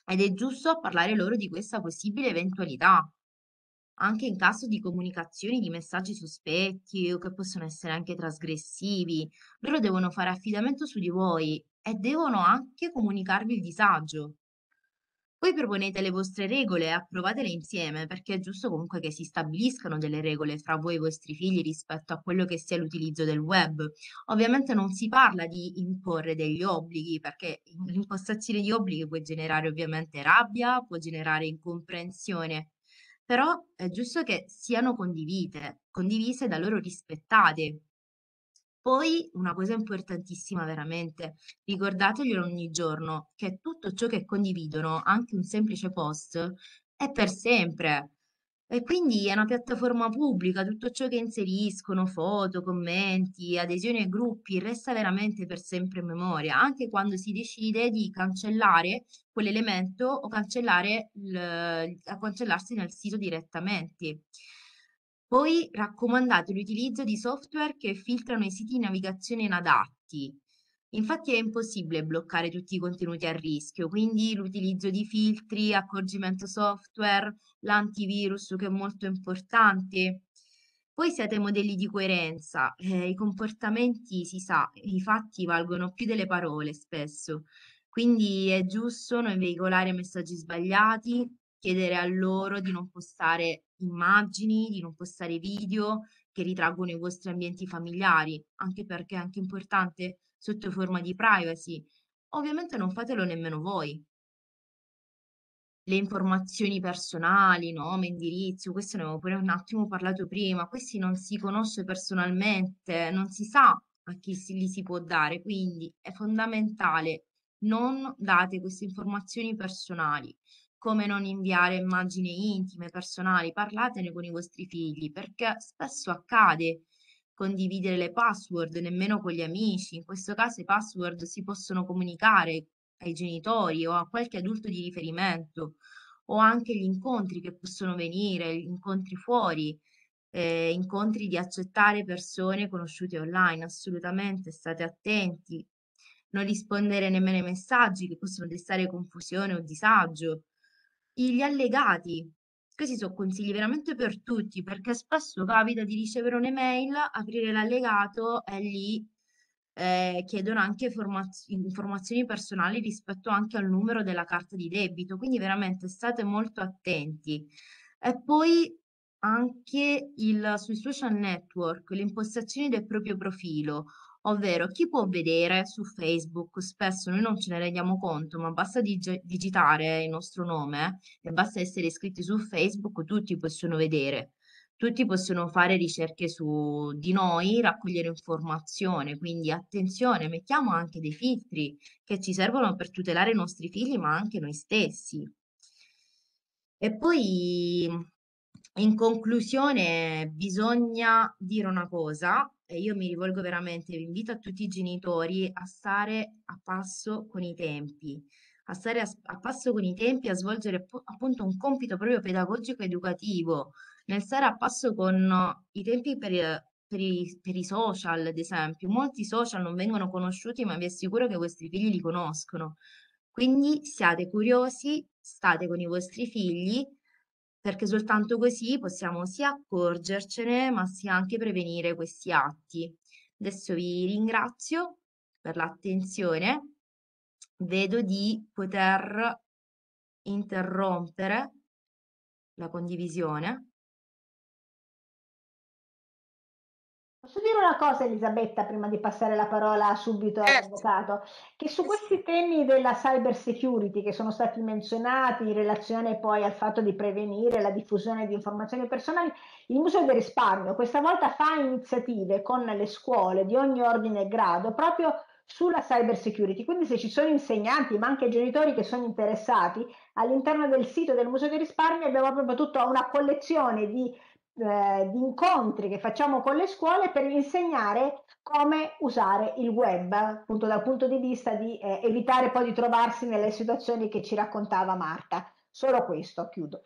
ed è giusto parlare loro di questa possibile eventualità, anche in caso di comunicazioni di messaggi sospetti o che possono essere anche trasgressivi. Loro devono fare affidamento su di voi e devono anche comunicarvi il disagio. Voi proponete le vostre regole e approvatele insieme perché è giusto comunque che si stabiliscano delle regole fra voi e i vostri figli rispetto a quello che sia l'utilizzo del web. Ovviamente non si parla di imporre degli obblighi perché l'impostazione di obblighi può generare ovviamente rabbia, può generare incomprensione, però è giusto che siano condivise, condivise da loro rispettate poi una cosa importantissima veramente, ricordateglielo ogni giorno, che tutto ciò che condividono, anche un semplice post, è per sempre. E quindi è una piattaforma pubblica, tutto ciò che inseriscono, foto, commenti, adesioni ai gruppi, resta veramente per sempre in memoria, anche quando si decide di cancellare quell'elemento o cancellare il, cancellarsi nel sito direttamente. Poi raccomandate l'utilizzo di software che filtrano i siti di navigazione inadatti. Infatti è impossibile bloccare tutti i contenuti a rischio, quindi l'utilizzo di filtri, accorgimento software, l'antivirus che è molto importante. Poi siete modelli di coerenza, eh, i comportamenti si sa, i fatti valgono più delle parole spesso, quindi è giusto non veicolare messaggi sbagliati, chiedere a loro di non postare immagini, di non postare video che ritraggono i vostri ambienti familiari, anche perché è anche importante sotto forma di privacy. Ovviamente non fatelo nemmeno voi. Le informazioni personali, nome, indirizzo, questo ne avevo pure un attimo parlato prima, questi non si conosce personalmente, non si sa a chi si, li si può dare, quindi è fondamentale non date queste informazioni personali come non inviare immagini intime, personali, parlatene con i vostri figli, perché spesso accade condividere le password nemmeno con gli amici, in questo caso i password si possono comunicare ai genitori o a qualche adulto di riferimento o anche gli incontri che possono venire, incontri fuori, eh, incontri di accettare persone conosciute online, assolutamente state attenti, non rispondere nemmeno ai messaggi che possono destare confusione o disagio, gli allegati. Questi sono consigli veramente per tutti, perché spesso capita di ricevere un'email, aprire l'allegato e lì eh, chiedono anche formaz- informazioni personali rispetto anche al numero della carta di debito, quindi veramente state molto attenti. E poi anche il, sui social network, le impostazioni del proprio profilo ovvero chi può vedere su Facebook, spesso noi non ce ne rendiamo conto, ma basta dig- digitare il nostro nome e basta essere iscritti su Facebook, tutti possono vedere, tutti possono fare ricerche su di noi, raccogliere informazione, quindi attenzione, mettiamo anche dei filtri che ci servono per tutelare i nostri figli, ma anche noi stessi. E poi in conclusione bisogna dire una cosa, e io mi rivolgo veramente, vi invito a tutti i genitori a stare a passo con i tempi, a stare a, a passo con i tempi, a svolgere appunto un compito proprio pedagogico educativo, nel stare a passo con i tempi per, per i, per i social, ad esempio. Molti social non vengono conosciuti, ma vi assicuro che i vostri figli li conoscono. Quindi siate curiosi, state con i vostri figli perché soltanto così possiamo sia accorgercene, ma sia anche prevenire questi atti. Adesso vi ringrazio per l'attenzione. Vedo di poter interrompere la condivisione. Posso dire una cosa, Elisabetta, prima di passare la parola subito eh, all'avvocato? Eh, che su questi temi della cyber security che sono stati menzionati in relazione poi al fatto di prevenire la diffusione di informazioni personali, il Museo del Risparmio questa volta fa iniziative con le scuole di ogni ordine e grado proprio sulla cyber security. Quindi se ci sono insegnanti, ma anche genitori che sono interessati, all'interno del sito del Museo del Risparmio abbiamo proprio tutta una collezione di eh, di incontri che facciamo con le scuole per insegnare come usare il web, appunto dal punto di vista di eh, evitare poi di trovarsi nelle situazioni che ci raccontava Marta. Solo questo, chiudo.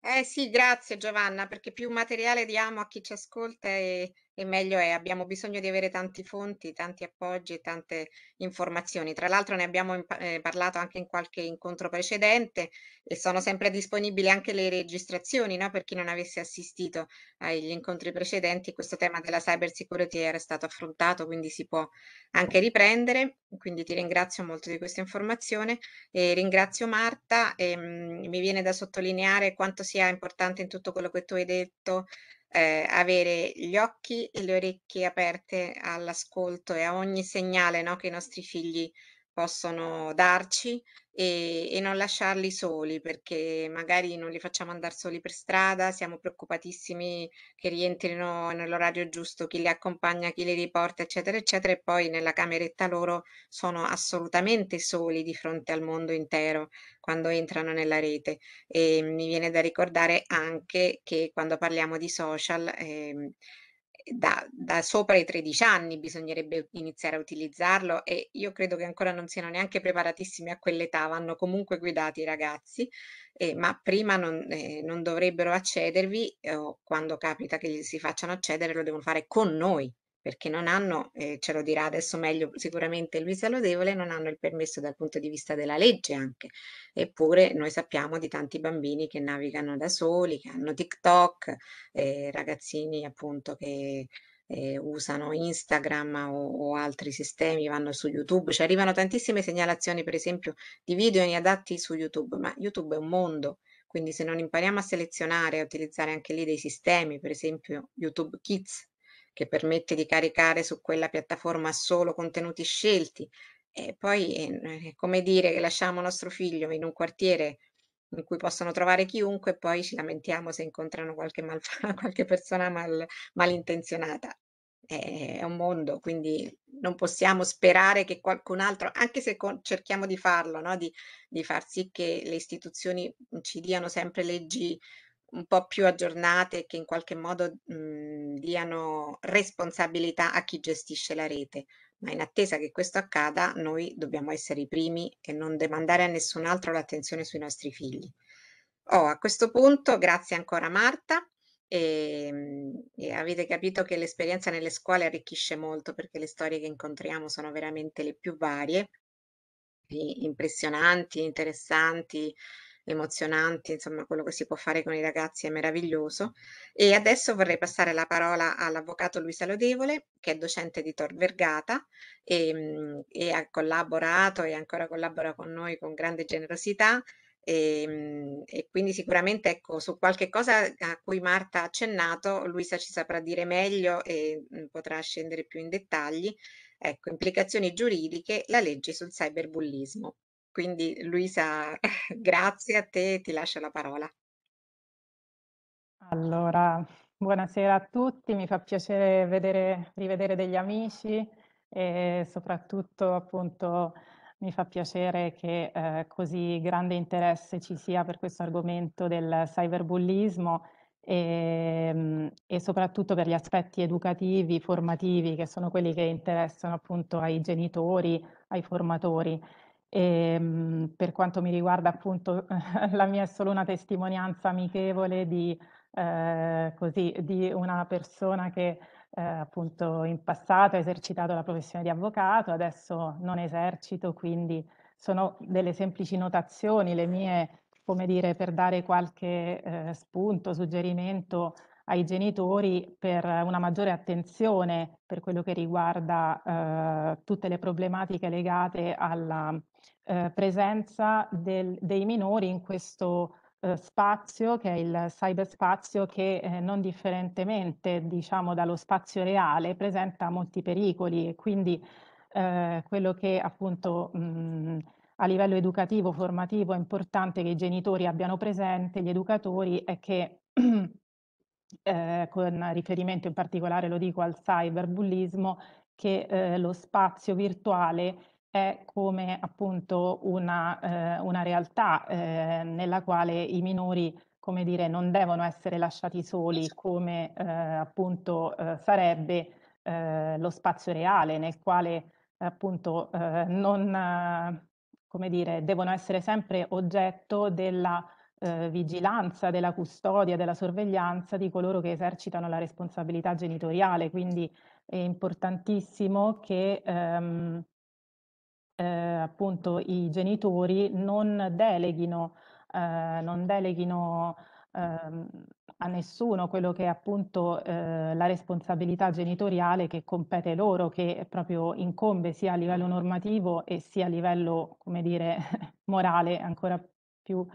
Eh sì, grazie Giovanna, perché più materiale diamo a chi ci ascolta e e meglio è. Abbiamo bisogno di avere tante fonti, tanti appoggi, e tante informazioni. Tra l'altro ne abbiamo impa- eh, parlato anche in qualche incontro precedente e sono sempre disponibili anche le registrazioni no? per chi non avesse assistito agli incontri precedenti. Questo tema della cyber security era stato affrontato, quindi si può anche riprendere. Quindi ti ringrazio molto di questa informazione e ringrazio Marta. E, mh, mm, mi viene da sottolineare quanto sia importante in tutto quello che tu hai detto eh, avere gli occhi e le orecchie aperte all'ascolto e a ogni segnale no, che i nostri figli possono darci e, e, non lasciarli soli perché magari non li facciamo andare soli per strada, siamo preoccupatissimi che rientrino nell'orario giusto, chi li accompagna, chi li riporta, eccetera, eccetera, e poi nella cameretta loro sono assolutamente soli di fronte al mondo intero quando entrano nella rete. E mi viene da ricordare anche che quando parliamo di social... Ehm, da, da, sopra i 13 anni bisognerebbe iniziare a utilizzarlo e io credo che ancora non siano neanche preparatissimi a quell'età, vanno comunque guidati i ragazzi, eh, ma prima non, eh, non dovrebbero accedervi eh, o eh, quando capita che gli si facciano accedere lo devono fare con noi, perché non hanno, eh, ce lo dirà adesso meglio sicuramente Luisa Lodevole, non hanno il permesso dal punto di vista della legge anche. Eppure noi sappiamo di tanti bambini che navigano da soli, che hanno TikTok, eh, ragazzini appunto che eh, usano Instagram o, o, altri sistemi, vanno su YouTube, ci arrivano tantissime segnalazioni per esempio di video inadatti su YouTube, ma YouTube è un mondo, quindi se non impariamo a selezionare e a utilizzare anche lì dei sistemi, per esempio YouTube Kids, che permette di caricare su quella piattaforma solo contenuti scelti. E poi ehm, è come dire che lasciamo nostro figlio in un quartiere in cui possono trovare chiunque e poi ci lamentiamo se incontrano qualche, malf- <laughs> qualche persona mal- malintenzionata. È un mondo, quindi non possiamo sperare che qualcun altro, anche se con- cerchiamo di farlo, no? di-, di far sì che le istituzioni ci diano sempre leggi un po' più aggiornate che in qualche modo mh, mhmm, diano responsabilità a chi gestisce la rete. Ma in attesa che questo accada, noi dobbiamo essere i primi e non demandare a nessun altro l'attenzione sui nostri figli. Oh, a questo punto, grazie ancora Marta. E, ehm, e, avete capito che l'esperienza nelle scuole arricchisce molto perché le storie che incontriamo sono veramente le più varie, impressionanti, interessanti, emozionanti, insomma quello che si può fare con i ragazzi è meraviglioso. E adesso vorrei passare la parola all'avvocato Luisa Lodevole, che è docente di Tor Vergata e, mm, e ha collaborato e ancora collabora con noi con grande generosità. E, mm, e, quindi sicuramente ecco, su qualche cosa a cui Marta ha accennato, Luisa ci saprà dire meglio e mm, potrà scendere più in dettagli. Ecco, implicazioni giuridiche, la legge sul cyberbullismo. Quindi Luisa, <laughs> grazie a te, ti lascio la parola. Allora, buonasera a tutti, mi fa piacere vedere, rivedere degli amici e soprattutto appunto mi fa piacere che eh, così grande interesse ci sia per questo argomento del cyberbullismo e, mm, e, soprattutto per gli aspetti educativi, formativi, che sono quelli che interessano appunto ai genitori, ai formatori. E, ehm, per quanto mi riguarda, appunto, <laughs> la mia è solo una testimonianza amichevole di, eh, così, di una persona che eh, appunto in passato ha esercitato la professione di avvocato, adesso non esercito, quindi sono delle semplici notazioni, le mie, come dire, per dare qualche eh, spunto, suggerimento ai genitori per una maggiore attenzione per quello che riguarda eh, tutte le problematiche legate alla eh, presenza del, dei minori in questo eh, spazio che è il cyberspazio che eh, non differentemente diciamo dallo spazio reale presenta molti pericoli e quindi eh, quello che appunto mh, a livello educativo, formativo è importante che i genitori abbiano presente, gli educatori, è che <clears throat> eh, con riferimento in particolare, lo dico, al cyberbullismo, che eh, lo spazio virtuale è come appunto una, eh, una realtà eh, nella quale i minori come dire, non devono essere lasciati soli esatto. come eh, appunto eh, sarebbe eh, lo spazio reale nel quale appunto eh, non, eh, come dire, devono essere sempre oggetto della eh, vigilanza, della custodia, della sorveglianza di coloro che esercitano la responsabilità genitoriale. Quindi è importantissimo che ehm, eh, appunto i genitori non deleghino, eh, non deleghino ehm, a nessuno quello che è appunto eh, la responsabilità genitoriale che compete loro, che proprio incombe sia a livello normativo e sia a livello, come dire, <laughs> morale, ancora più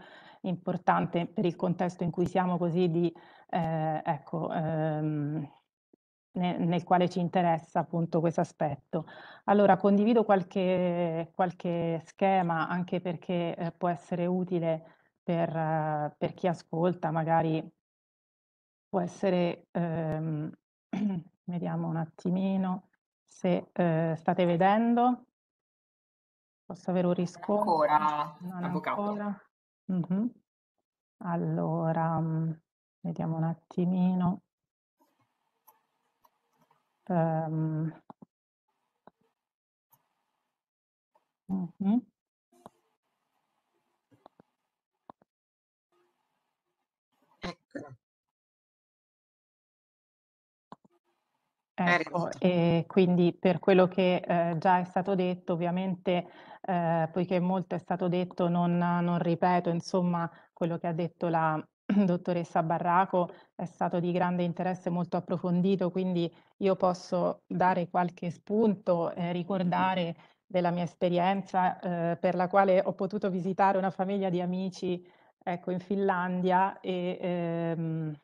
importante per il contesto in cui siamo così di, eh, ecco, ehm, nel, nel quale ci interessa appunto questo aspetto. Allora condivido qualche, qualche schema anche perché eh, può essere utile per, eh, per, chi ascolta, magari può essere, ehm, <clears throat> vediamo un attimino se eh, state vedendo. Posso avere un riscontro? Ancora, non avvocato. Ancora. Mh-mh. Allora, mhmm, vediamo un attimino. Ehm. Mh-mh. Ecco, e quindi per quello che eh, già è stato detto, ovviamente, eh, poiché molto è stato detto, non, non ripeto, insomma, quello che ha detto la <clears throat> dottoressa Barraco è stato di grande interesse, molto approfondito, quindi io posso dare qualche spunto, eh, ricordare della mia esperienza eh, per la quale ho potuto visitare una famiglia di amici ecco, in Finlandia e ehm,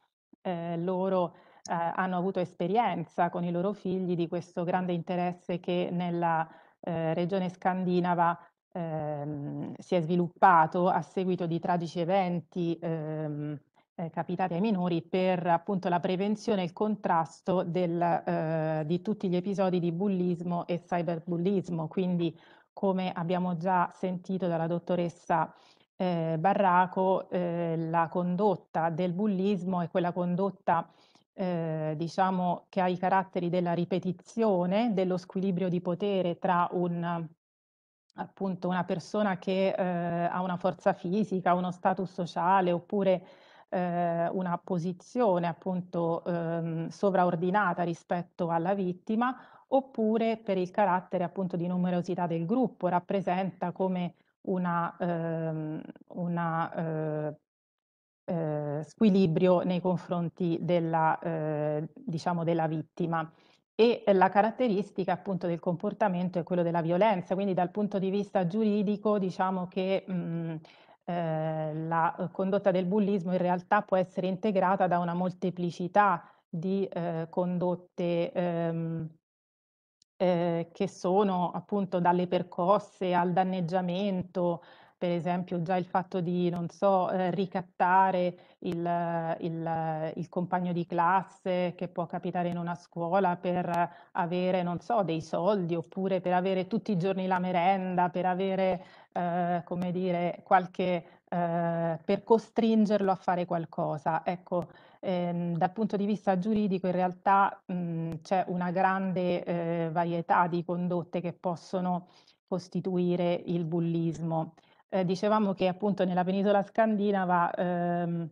eh, loro eh, hanno avuto esperienza con i loro figli di questo grande interesse che nella eh, regione scandinava ehm, si è sviluppato a seguito di tragici eventi ehm, eh, capitati ai minori per appunto la prevenzione e il contrasto del, eh, di tutti gli episodi di bullismo e cyberbullismo. Quindi, come abbiamo già sentito dalla dottoressa eh, Barraco, eh, la condotta del bullismo è quella condotta eh, diciamo che ha i caratteri della ripetizione, dello squilibrio di potere tra un, appunto, una persona che eh, ha una forza fisica, uno status sociale oppure eh, una posizione appunto ehm, sovraordinata rispetto alla vittima, oppure per il carattere appunto di numerosità del gruppo, rappresenta come una, ehm, una eh, eh, squilibrio nei confronti della, eh, diciamo della vittima. E la caratteristica appunto del comportamento è quello della violenza, quindi dal punto di vista giuridico diciamo che mh, mm, eh, la condotta del bullismo in realtà può essere integrata da una molteplicità di eh, condotte ehm, eh, che sono appunto dalle percosse al danneggiamento per esempio già il fatto di, non so, eh, ricattare il, il, il, compagno di classe che può capitare in una scuola per avere, non so, dei soldi oppure per avere tutti i giorni la merenda, per avere, eh, come dire, qualche, eh, per costringerlo a fare qualcosa. Ecco, ehm, dal punto di vista giuridico in realtà mh, c'è una grande eh, varietà di condotte che possono costituire il bullismo eh, dicevamo che appunto nella penisola scandinava ehm,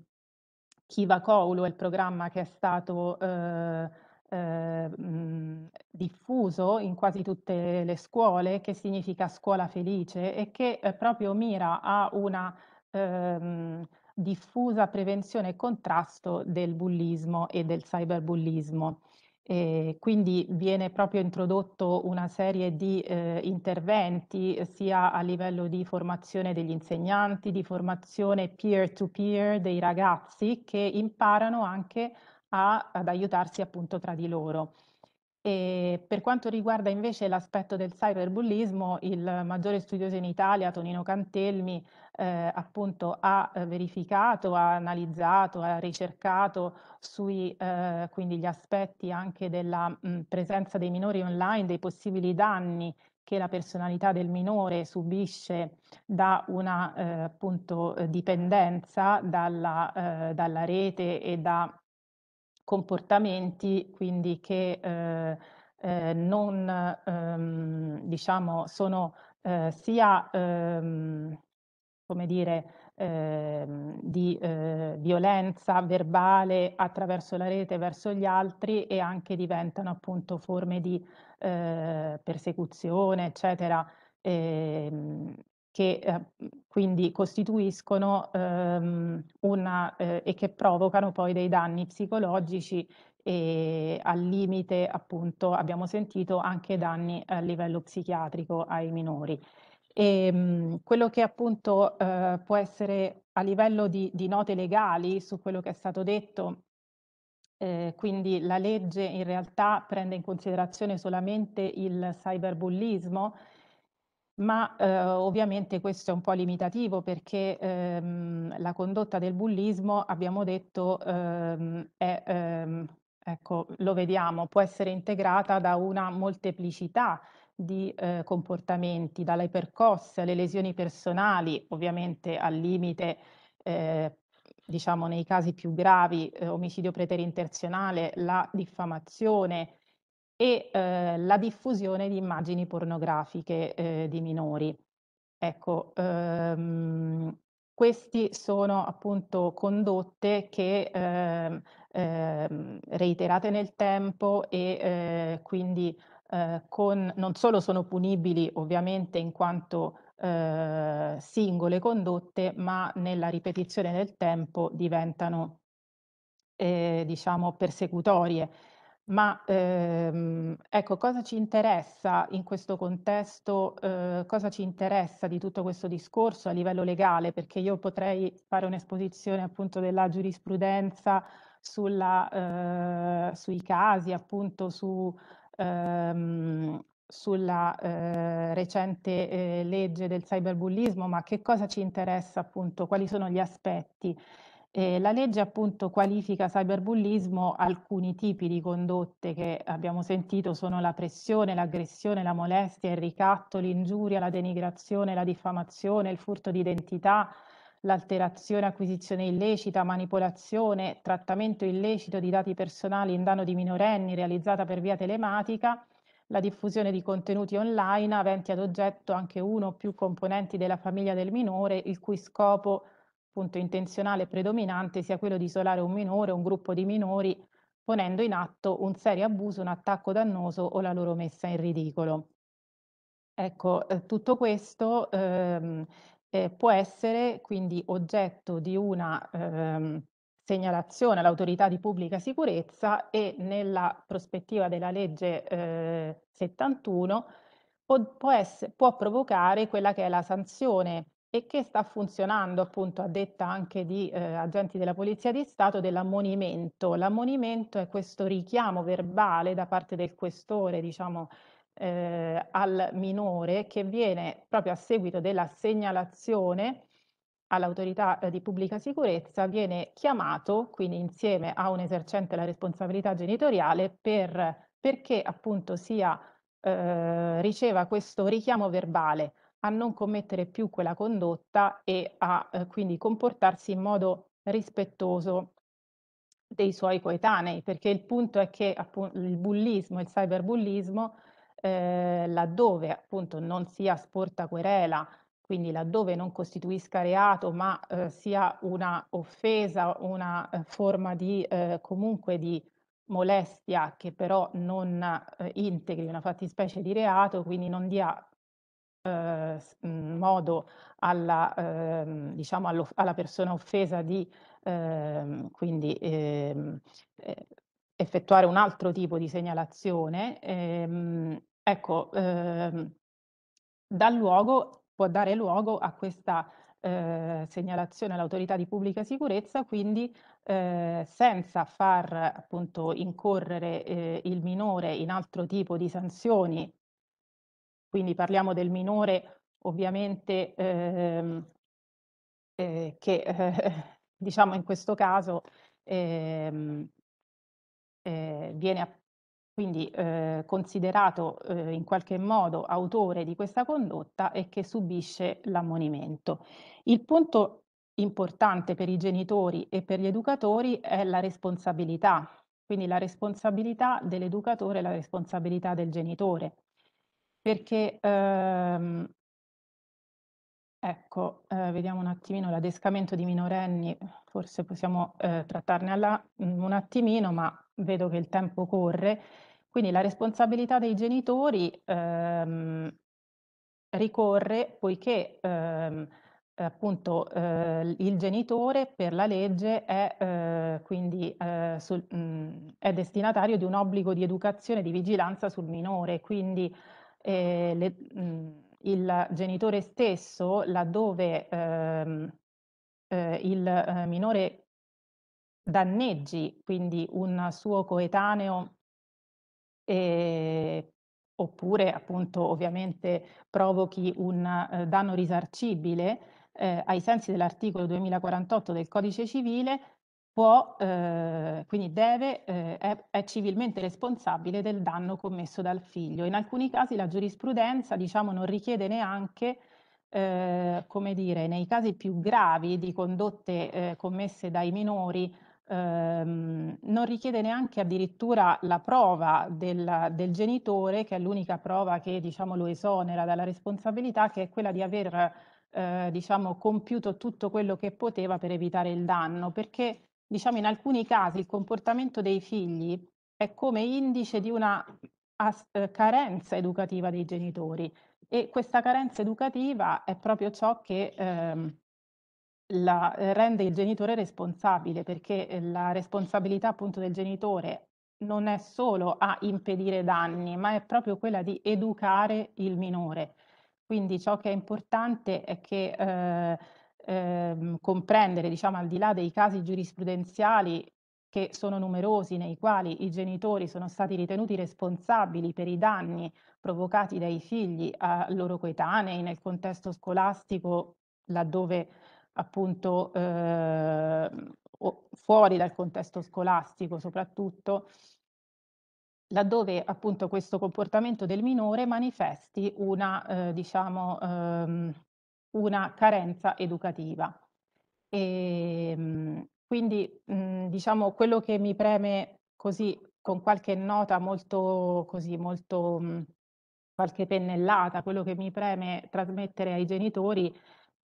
Kiva Koulo è il programma che è stato eh, eh, mh, diffuso in quasi tutte le scuole, che significa scuola felice e che eh, proprio mira a una ehm, diffusa prevenzione e contrasto del bullismo e del cyberbullismo. E quindi viene proprio introdotto una serie di eh, interventi sia a livello di formazione degli insegnanti, di formazione peer-to-peer -peer dei ragazzi che imparano anche a, ad aiutarsi appunto tra di loro. E per quanto riguarda invece l'aspetto del cyberbullismo, il maggiore studioso in Italia, Tonino Cantelmi, eh, appunto ha eh, verificato, ha analizzato, ha ricercato sui eh, quindi gli aspetti anche della mh, mm, presenza dei minori online, dei possibili danni che la personalità del minore subisce da una eh, appunto eh, dipendenza dalla, eh, dalla rete e da comportamenti quindi che eh, eh, non ehm, diciamo sono eh, sia ehm, come dire, ehm, di eh, violenza verbale attraverso la rete verso gli altri e anche diventano appunto forme di eh, persecuzione, eccetera, ehm, che eh, quindi costituiscono ehm, una eh, e che provocano poi dei danni psicologici e al limite appunto abbiamo sentito anche danni a livello psichiatrico ai minori. E, ehm, mh, quello che appunto eh, può essere a livello di, di note legali su quello che è stato detto eh, quindi la legge in realtà prende in considerazione solamente il cyberbullismo, ma eh, ovviamente questo è un po' limitativo perché ehm, la condotta del bullismo, abbiamo detto, ehm, è, ehm, ecco, lo vediamo, può essere integrata da una molteplicità di eh, comportamenti, dalle percosse alle lesioni personali, ovviamente al limite, eh, diciamo nei casi più gravi, eh, omicidio preterintenzionale, la diffamazione e eh, la diffusione di immagini pornografiche eh, di minori. Ecco, ehm, queste sono appunto condotte che ehm, ehm reiterate nel tempo e eh, quindi eh, con, non solo sono punibili ovviamente in quanto eh, singole condotte, ma nella ripetizione del tempo diventano eh, diciamo persecutorie. Ma ehm, ecco, cosa ci interessa in questo contesto, eh, cosa ci interessa di tutto questo discorso a livello legale? Perché io potrei fare un'esposizione appunto della giurisprudenza sulla, eh, sui casi, appunto su ehm, sulla eh, recente eh, legge del cyberbullismo, ma che cosa ci interessa appunto, quali sono gli aspetti. Eh, la legge appunto qualifica cyberbullismo alcuni tipi di condotte che abbiamo sentito sono la pressione, l'aggressione, la molestia, il ricatto, l'ingiuria, la denigrazione, la diffamazione, il furto di identità, l'alterazione, acquisizione illecita, manipolazione, trattamento illecito di dati personali in danno di minorenni realizzata per via telematica, la diffusione di contenuti online aventi ad oggetto anche uno o più componenti della famiglia del minore, il cui scopo appunto intenzionale predominante sia quello di isolare un minore o un gruppo di minori ponendo in atto un serio abuso, un attacco dannoso o la loro messa in ridicolo. Ecco, eh, tutto questo ehm, eh, può essere quindi oggetto di una ehm, segnalazione all'autorità di pubblica sicurezza e nella prospettiva della legge eh, 71 può, essere, può, provocare quella che è la sanzione e che sta funzionando appunto a detta anche di eh, agenti della Polizia di Stato dell'ammonimento. L'ammonimento è questo richiamo verbale da parte del questore, diciamo, eh, al minore che viene proprio a seguito della segnalazione all'autorità eh, di pubblica sicurezza viene chiamato, quindi insieme a un esercente la responsabilità genitoriale, per, perché appunto sia, eh, riceva questo richiamo verbale a non commettere più quella condotta e a eh, quindi comportarsi in modo rispettoso dei suoi coetanei, perché il punto è che appunto, il bullismo, il cyberbullismo, Ehm, laddove appunto non sia sporta querela, quindi laddove non costituisca reato ma eh, sia una offesa, una eh, forma di ehm, comunque di molestia che però non ehm, integri una fattispecie di reato, quindi non dia mm, modo alla, diciamo allo, alla persona offesa di quindi effettuare un altro tipo di segnalazione, ehm, Ecco, ehm, dal luogo può dare luogo a questa eh, segnalazione all'autorità di pubblica sicurezza, quindi eh, senza far appunto incorrere eh, il minore in altro tipo di sanzioni. Quindi parliamo del minore ovviamente ehm, eh, che eh, <laughs> diciamo in questo caso ehm, eh, viene a quindi eh, considerato eh, in qualche modo autore di questa condotta e che subisce l'ammonimento. Il punto importante per i genitori e per gli educatori è la responsabilità, quindi la responsabilità dell'educatore e la responsabilità del genitore, perché ehm, Ecco, eh, vediamo un attimino l'adescamento di minorenni, forse possiamo eh, trattarne alla, mm, un attimino, ma Vedo che il tempo corre, quindi la responsabilità dei genitori ehm, ricorre poiché ehm, appunto eh, il genitore per la legge è eh, quindi eh, sul, mh, mm, è destinatario di un obbligo di educazione e di vigilanza sul minore, quindi eh, le, mh, mm, il genitore stesso laddove ehm, eh, il eh, minore danneggi quindi un suo coetaneo eh, oppure appunto ovviamente provochi un eh, danno risarcibile eh, ai sensi dell'articolo 2048 del codice civile può, eh, quindi deve, eh, è, è, civilmente responsabile del danno commesso dal figlio. In alcuni casi la giurisprudenza diciamo non richiede neanche eh, come dire, nei casi più gravi di condotte commesse dai minori ehm, non richiede neanche addirittura la prova del, del genitore, che è l'unica prova che diciamo, lo esonera dalla responsabilità, che è quella di aver eh, diciamo, compiuto tutto quello che poteva per evitare il danno, perché diciamo, in alcuni casi il comportamento dei figli è come indice di una eh, carenza educativa dei genitori e questa carenza educativa è proprio ciò che ehm, la, eh, rende il genitore responsabile perché eh, la responsabilità appunto del genitore non è solo a impedire danni, ma è proprio quella di educare il minore. Quindi ciò che è importante è che eh, eh, comprendere, diciamo, al di là dei casi giurisprudenziali che sono numerosi nei quali i genitori sono stati ritenuti responsabili per i danni provocati dai figli a loro coetanei nel contesto scolastico laddove appunto eh, fuori dal contesto scolastico soprattutto, laddove appunto questo comportamento del minore manifesti una, eh, diciamo, ehm, una carenza educativa. E, ehm, quindi mh, mm, diciamo quello che mi preme così con qualche nota molto così molto mh, mm, qualche pennellata, quello che mi preme trasmettere ai genitori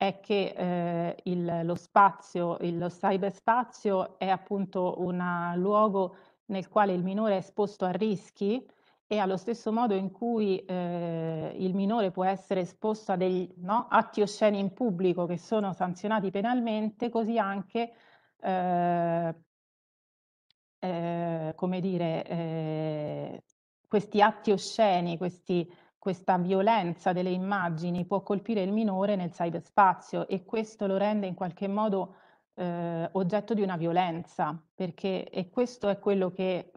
è che eh, il, lo spazio, il, lo cyberspazio è appunto un luogo nel quale il minore è esposto a rischi e allo stesso modo in cui eh, il minore può essere esposto a degli no, atti osceni in pubblico che sono sanzionati penalmente, così anche eh, eh come dire, eh, questi atti osceni, questi questa violenza delle immagini può colpire il minore nel cyberspazio e questo lo rende in qualche modo eh, oggetto di una violenza, perché e questo è quello che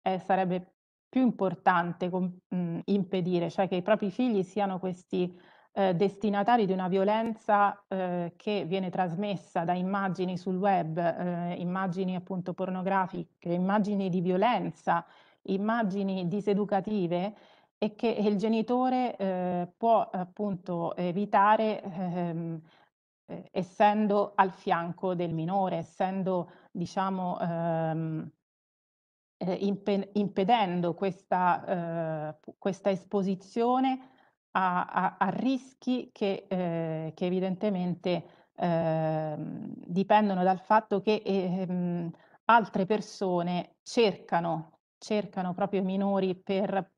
è, eh, sarebbe più importante com, mh, mm, impedire, cioè che i propri figli siano questi eh, destinatari di una violenza eh, che viene trasmessa da immagini sul web, eh, immagini appunto pornografiche, immagini di violenza, immagini diseducative e che il genitore eh, può appunto evitare ehm, eh, essendo al fianco del minore, essendo diciamo ehm, eh, imp impedendo questa, eh, questa esposizione a, a, a, rischi che, eh, che evidentemente eh, dipendono dal fatto che ehm, altre persone cercano, cercano proprio i minori per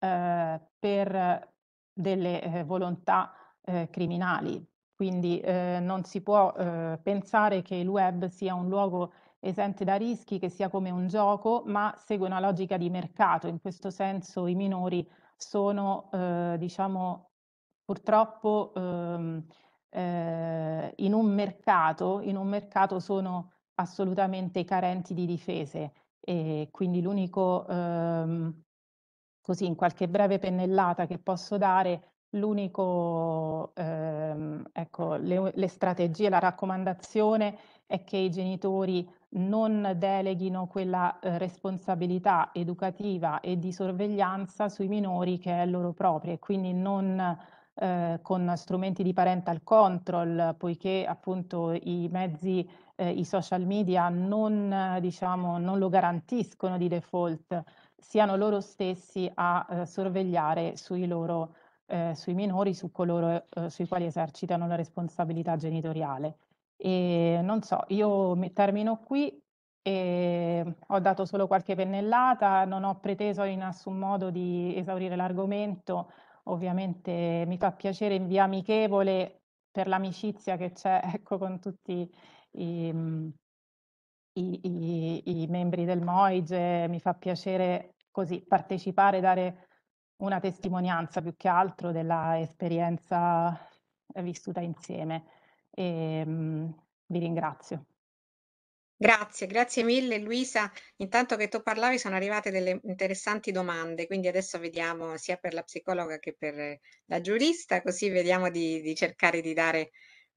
eh, per delle eh, volontà eh, criminali. Quindi eh, non si può eh, pensare che il web sia un luogo esente da rischi, che sia come un gioco, ma segue una logica di mercato. In questo senso i minori sono, eh, diciamo, purtroppo ehm, eh, in, un mercato, in un mercato sono assolutamente carenti di difese e quindi l'unico ehm, così in qualche breve pennellata che posso dare, l'unico, ehm, ecco, le, le strategie, la raccomandazione è che i genitori non deleghino quella eh, responsabilità educativa e di sorveglianza sui minori che è loro propria e quindi non eh, con strumenti di parental control, poiché appunto i mezzi, eh, i social media non, diciamo, non lo garantiscono di default siano loro stessi a eh, sorvegliare sui loro eh, sui minori, su coloro eh, sui quali esercitano la responsabilità genitoriale. E non so, io mi termino qui e ho dato solo qualche pennellata, non ho preteso in nessun modo di esaurire l'argomento, ovviamente mi fa piacere in via amichevole per l'amicizia che c'è <laughs> ecco, con tutti i, mm, i, i, i membri del Moige, mi fa piacere così partecipare, dare una testimonianza più che altro della esperienza vissuta insieme. E, ehm, mh, vi ringrazio. Grazie, grazie mille Luisa. Intanto che tu parlavi sono arrivate delle interessanti domande, quindi adesso vediamo sia per la psicologa che per la giurista, così vediamo di, di cercare di dare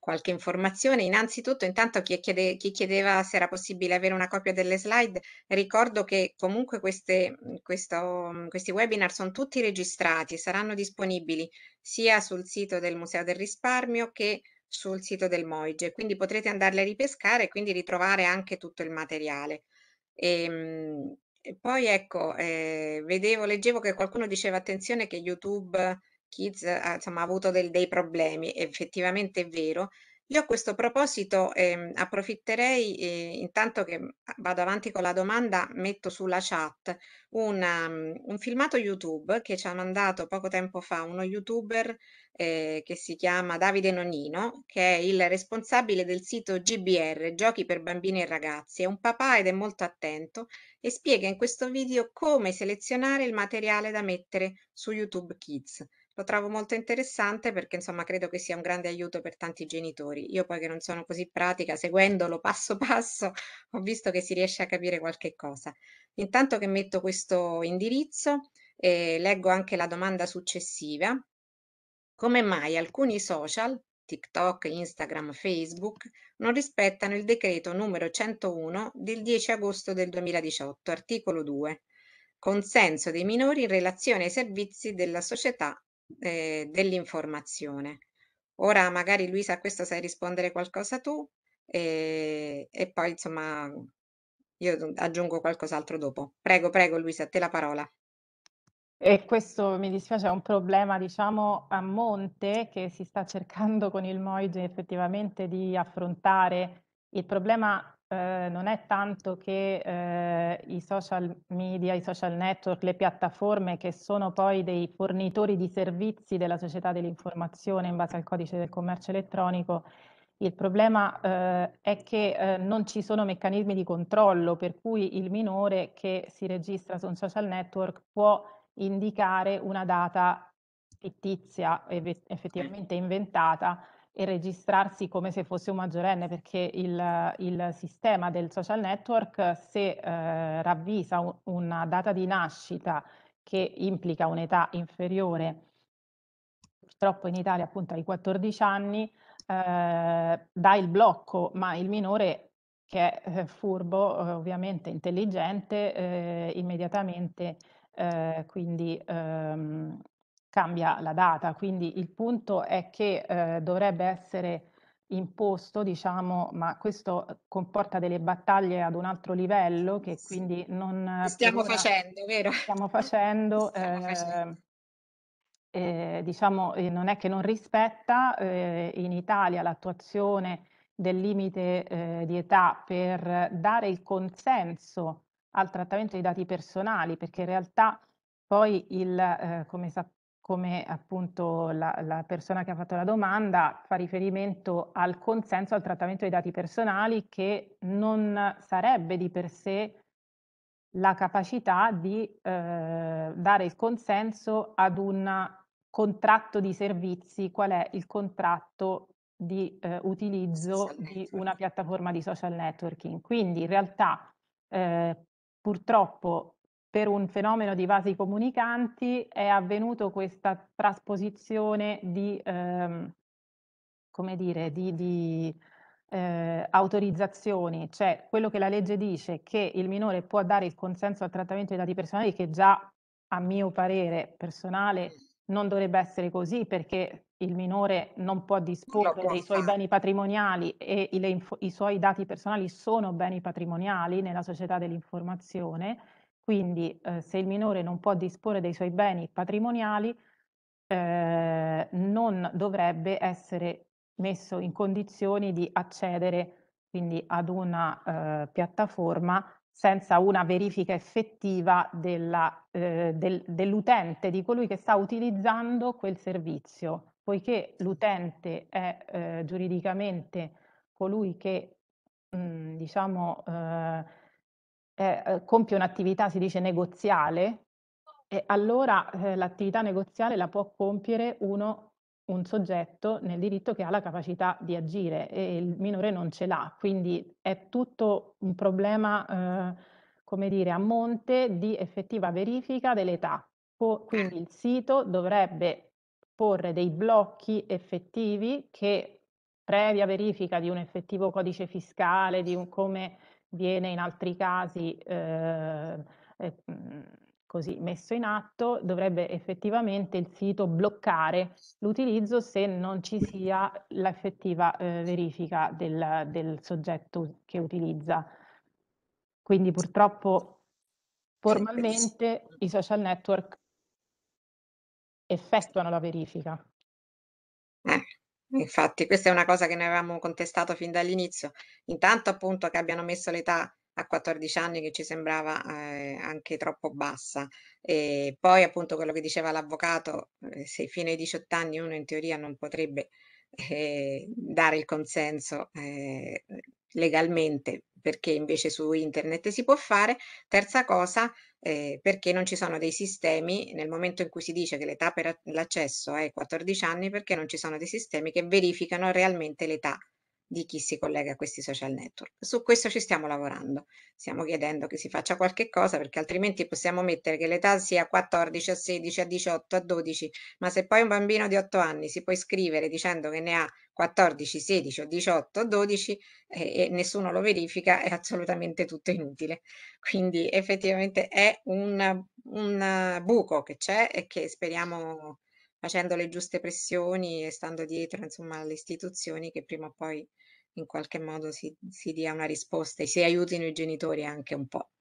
qualche informazione. Innanzitutto, intanto chi, chiede, chi, chiedeva se era possibile avere una copia delle slide, ricordo che comunque queste, mhmm, questo, mhmm, questi webinar sono tutti registrati e saranno disponibili sia sul sito del Museo del Risparmio che sul sito del Moige, quindi potrete andarle a ripescare e quindi ritrovare anche tutto il materiale. E, ehm, e poi ecco, eh, vedevo, leggevo che qualcuno diceva attenzione che YouTube Kids eh, ha avuto del, dei problemi, effettivamente è vero. Io a questo proposito ehm, approfitterei, eh, intanto che mm, vado avanti con la domanda, metto sulla chat una, mm, un filmato YouTube che ci ha mandato poco tempo fa uno youtuber eh, che si chiama Davide Nonino, che è il responsabile del sito GBR, Giochi per Bambini e Ragazzi. È un papà ed è molto attento e spiega in questo video come selezionare il materiale da mettere su YouTube Kids. Lo trovo molto interessante perché insomma credo che sia un grande aiuto per tanti genitori. Io poi che non sono così pratica, seguendolo passo <laughs> passo, ho visto che si riesce a capire qualche cosa. Intanto che metto questo indirizzo, eh, leggo anche la domanda successiva. Come mai alcuni social, TikTok, Instagram, Facebook, non rispettano il decreto numero 101 del 10 agosto del 2018, articolo 2, consenso dei minori in relazione ai servizi della società eh, dell'informazione. Ora magari Luisa a questo sai rispondere qualcosa tu e, ehm, e poi insomma io aggiungo qualcos'altro dopo. Prego, prego Luisa, a te la parola. E questo mi dispiace è un problema diciamo a monte che si sta cercando con il Moige effettivamente di affrontare il problema eh, non è tanto che eh, i social media, i social network, le piattaforme che sono poi dei fornitori di servizi della società dell'informazione in base al codice del commercio elettronico, il problema eh, è che eh, non ci sono meccanismi di controllo per cui il minore che si registra su un social network può indicare una data fittizia, effettivamente inventata, e registrarsi come se fosse un maggiorenne perché il, il sistema del social network se eh, ravvisa un, una data di nascita che implica un'età inferiore purtroppo in Italia appunto ai 14 anni eh, dà il blocco ma il minore che è eh, furbo eh, ovviamente intelligente eh, immediatamente eh, quindi ehm, cambia la data, quindi il punto è che eh, dovrebbe essere imposto, diciamo, ma questo eh, comporta delle battaglie ad un altro livello che quindi non... Eh, stiamo facendo, vero? Stiamo <laughs> facendo. Ehm, eh, diciamo, eh, non è che non rispetta eh, in Italia l'attuazione del limite di età per dare il consenso al trattamento dei dati personali, perché in realtà poi il, come, sa- come appunto la, la, persona che ha fatto la domanda fa riferimento al consenso al trattamento dei dati personali che non sarebbe di per sé la capacità di eh, dare il consenso ad un contratto di servizi, qual è il contratto di eh, utilizzo di una piattaforma di social networking. Quindi in realtà eh, purtroppo per un fenomeno di vasi comunicanti è avvenuto questa trasposizione di, ehm, come dire, di, di eh, autorizzazioni, cioè quello che la legge dice che il minore può dare il consenso al trattamento dei dati personali, che già a mio parere personale non dovrebbe essere così perché il minore non può disporre dei suoi beni patrimoniali e i, i suoi dati personali sono beni patrimoniali nella società dell'informazione quindi eh, se il minore non può disporre dei suoi beni patrimoniali, eh, non dovrebbe essere messo in condizioni di accedere quindi ad una eh, piattaforma senza una verifica effettiva della, eh, del, dell'utente, di colui che sta utilizzando quel servizio, poiché l'utente è eh, giuridicamente colui che mh, mm, diciamo eh, eh, eh, compie un'attività, si dice negoziale, e allora eh, l'attività negoziale la può compiere uno un soggetto nel diritto che ha la capacità di agire e il minore non ce l'ha, quindi è tutto un problema, eh, come dire, a monte di effettiva verifica dell'età. Quindi il sito dovrebbe porre dei blocchi effettivi che previa verifica di un effettivo codice fiscale, di un come viene in altri casi eh, eh, così messo in atto, dovrebbe effettivamente il sito bloccare l'utilizzo se non ci sia l'effettiva eh, verifica del, del, soggetto che utilizza. Quindi purtroppo formalmente i social network effettuano la verifica. Eh, Infatti, questa è una cosa che noi avevamo contestato fin dall'inizio. Intanto, appunto, che abbiano messo l'età a 14 anni che ci sembrava eh, anche troppo bassa. E poi, appunto, quello che diceva l'avvocato, eh, se fino ai 18 anni uno in teoria non potrebbe eh, dare il consenso eh, legalmente, perché invece su internet si può fare. Terza cosa, eh, perché non ci sono dei sistemi, nel momento in cui si dice che l'età per l'accesso è 14 anni, perché non ci sono dei sistemi che verificano realmente l'età di chi si collega a questi social network. Su questo ci stiamo lavorando, stiamo chiedendo che si faccia qualche cosa perché altrimenti possiamo mettere che l'età sia a 14, a 16, a 18, a 12, ma se poi un bambino di 8 anni si può iscrivere dicendo che ne ha 14, 16 o 18 o 12 eh, e nessuno lo verifica, è assolutamente tutto inutile. Quindi effettivamente è un, un buco che c'è e che speriamo facendo le giuste pressioni e stando dietro insomma, alle istituzioni che prima o poi in qualche modo si, si dia una risposta e si aiutino i genitori anche un po'.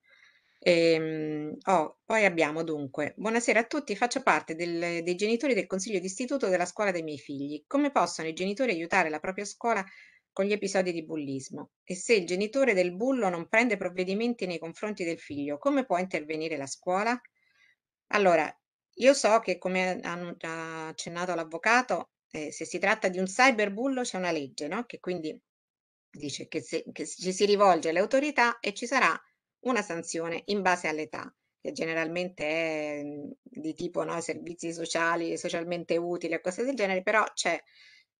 Ehm, oh, poi abbiamo dunque, buonasera a tutti, faccio parte del, dei genitori del consiglio d'istituto della scuola dei miei figli. Come possono i genitori aiutare la propria scuola con gli episodi di bullismo? E se il genitore del bullo non prende provvedimenti nei confronti del figlio, come può intervenire la scuola? Allora, io so che, come ha accennato l'avvocato, eh, se si tratta di un cyberbullo c'è una legge, no? Che quindi dice che, se, che ci si rivolge alle autorità e ci sarà una sanzione in base all'età, che generalmente è mm, di tipo no, servizi sociali, socialmente utili e cose del genere, però c'è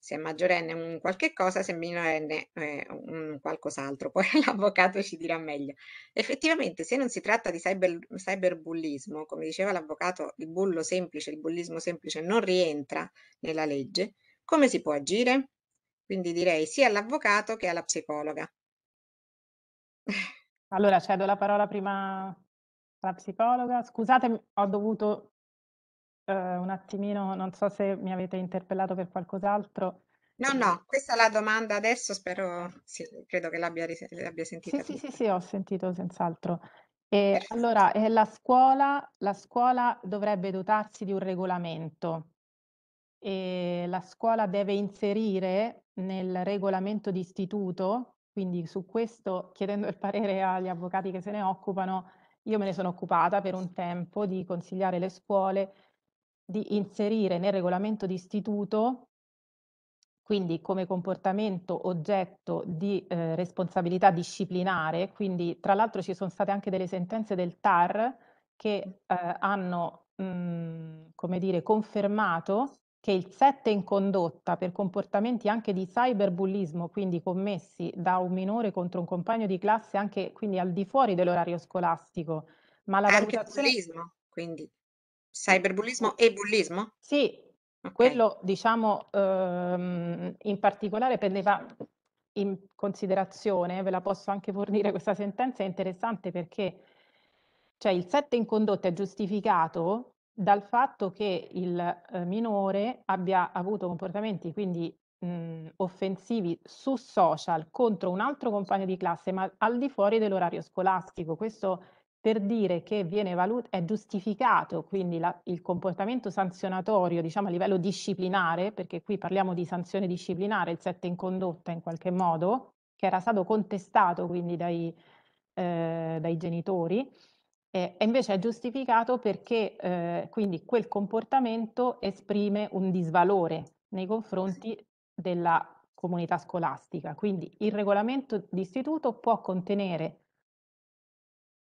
se è maggiorenne un qualche cosa, se è minorenne eh, un qualcos'altro. Poi <laughs> l'avvocato ci dirà meglio. Effettivamente, se non si tratta di cyber, cyberbullismo, come diceva l'avvocato, il bullo semplice, il bullismo semplice non rientra nella legge, come si può agire? Quindi direi sia all'avvocato che alla psicologa. Allora cedo la parola prima alla psicologa. Scusate, ho dovuto Ehm, un attimino, non so se mi avete interpellato per qualcos'altro. No, no, questa è la domanda adesso, spero, sì, credo che l'abbia ris- l'abbia Sì, sentita sì, sì, tutta. sì, ho sentito senz'altro. E allora, eh, la scuola, la scuola dovrebbe dotarsi di un regolamento e la scuola deve inserire nel regolamento d'istituto, quindi su questo chiedendo il parere agli avvocati che se ne occupano, io me ne sono occupata per un tempo di consigliare le scuole di inserire nel regolamento di istituto quindi come comportamento oggetto di eh, responsabilità disciplinare, quindi tra l'altro ci sono state anche delle sentenze del TAR che eh, hanno mh, mhmm, come dire, confermato che il 7 in condotta per comportamenti anche di cyberbullismo, quindi commessi da un minore contro un compagno di classe, anche quindi al di fuori dell'orario scolastico, ma la ah, anche valutazione... Bullismo, quindi. Cyberbullismo e bullismo? Sì, okay. quello diciamo ehm, in particolare prendeva in considerazione, ve la posso anche fornire questa sentenza, è interessante perché cioè, il 7 in condotta è giustificato dal fatto che il eh, minore abbia avuto comportamenti quindi mh, offensivi su social contro un altro compagno di classe, ma al di fuori dell'orario scolastico. Questo per dire che viene valut- è giustificato quindi la, il comportamento sanzionatorio diciamo a livello disciplinare, perché qui parliamo di sanzione disciplinare, il 7 in condotta in qualche modo, che era stato contestato quindi dai, eh, dai genitori, e eh, invece è giustificato perché eh, quindi quel comportamento esprime un disvalore nei confronti della comunità scolastica. Quindi il regolamento d'istituto può contenere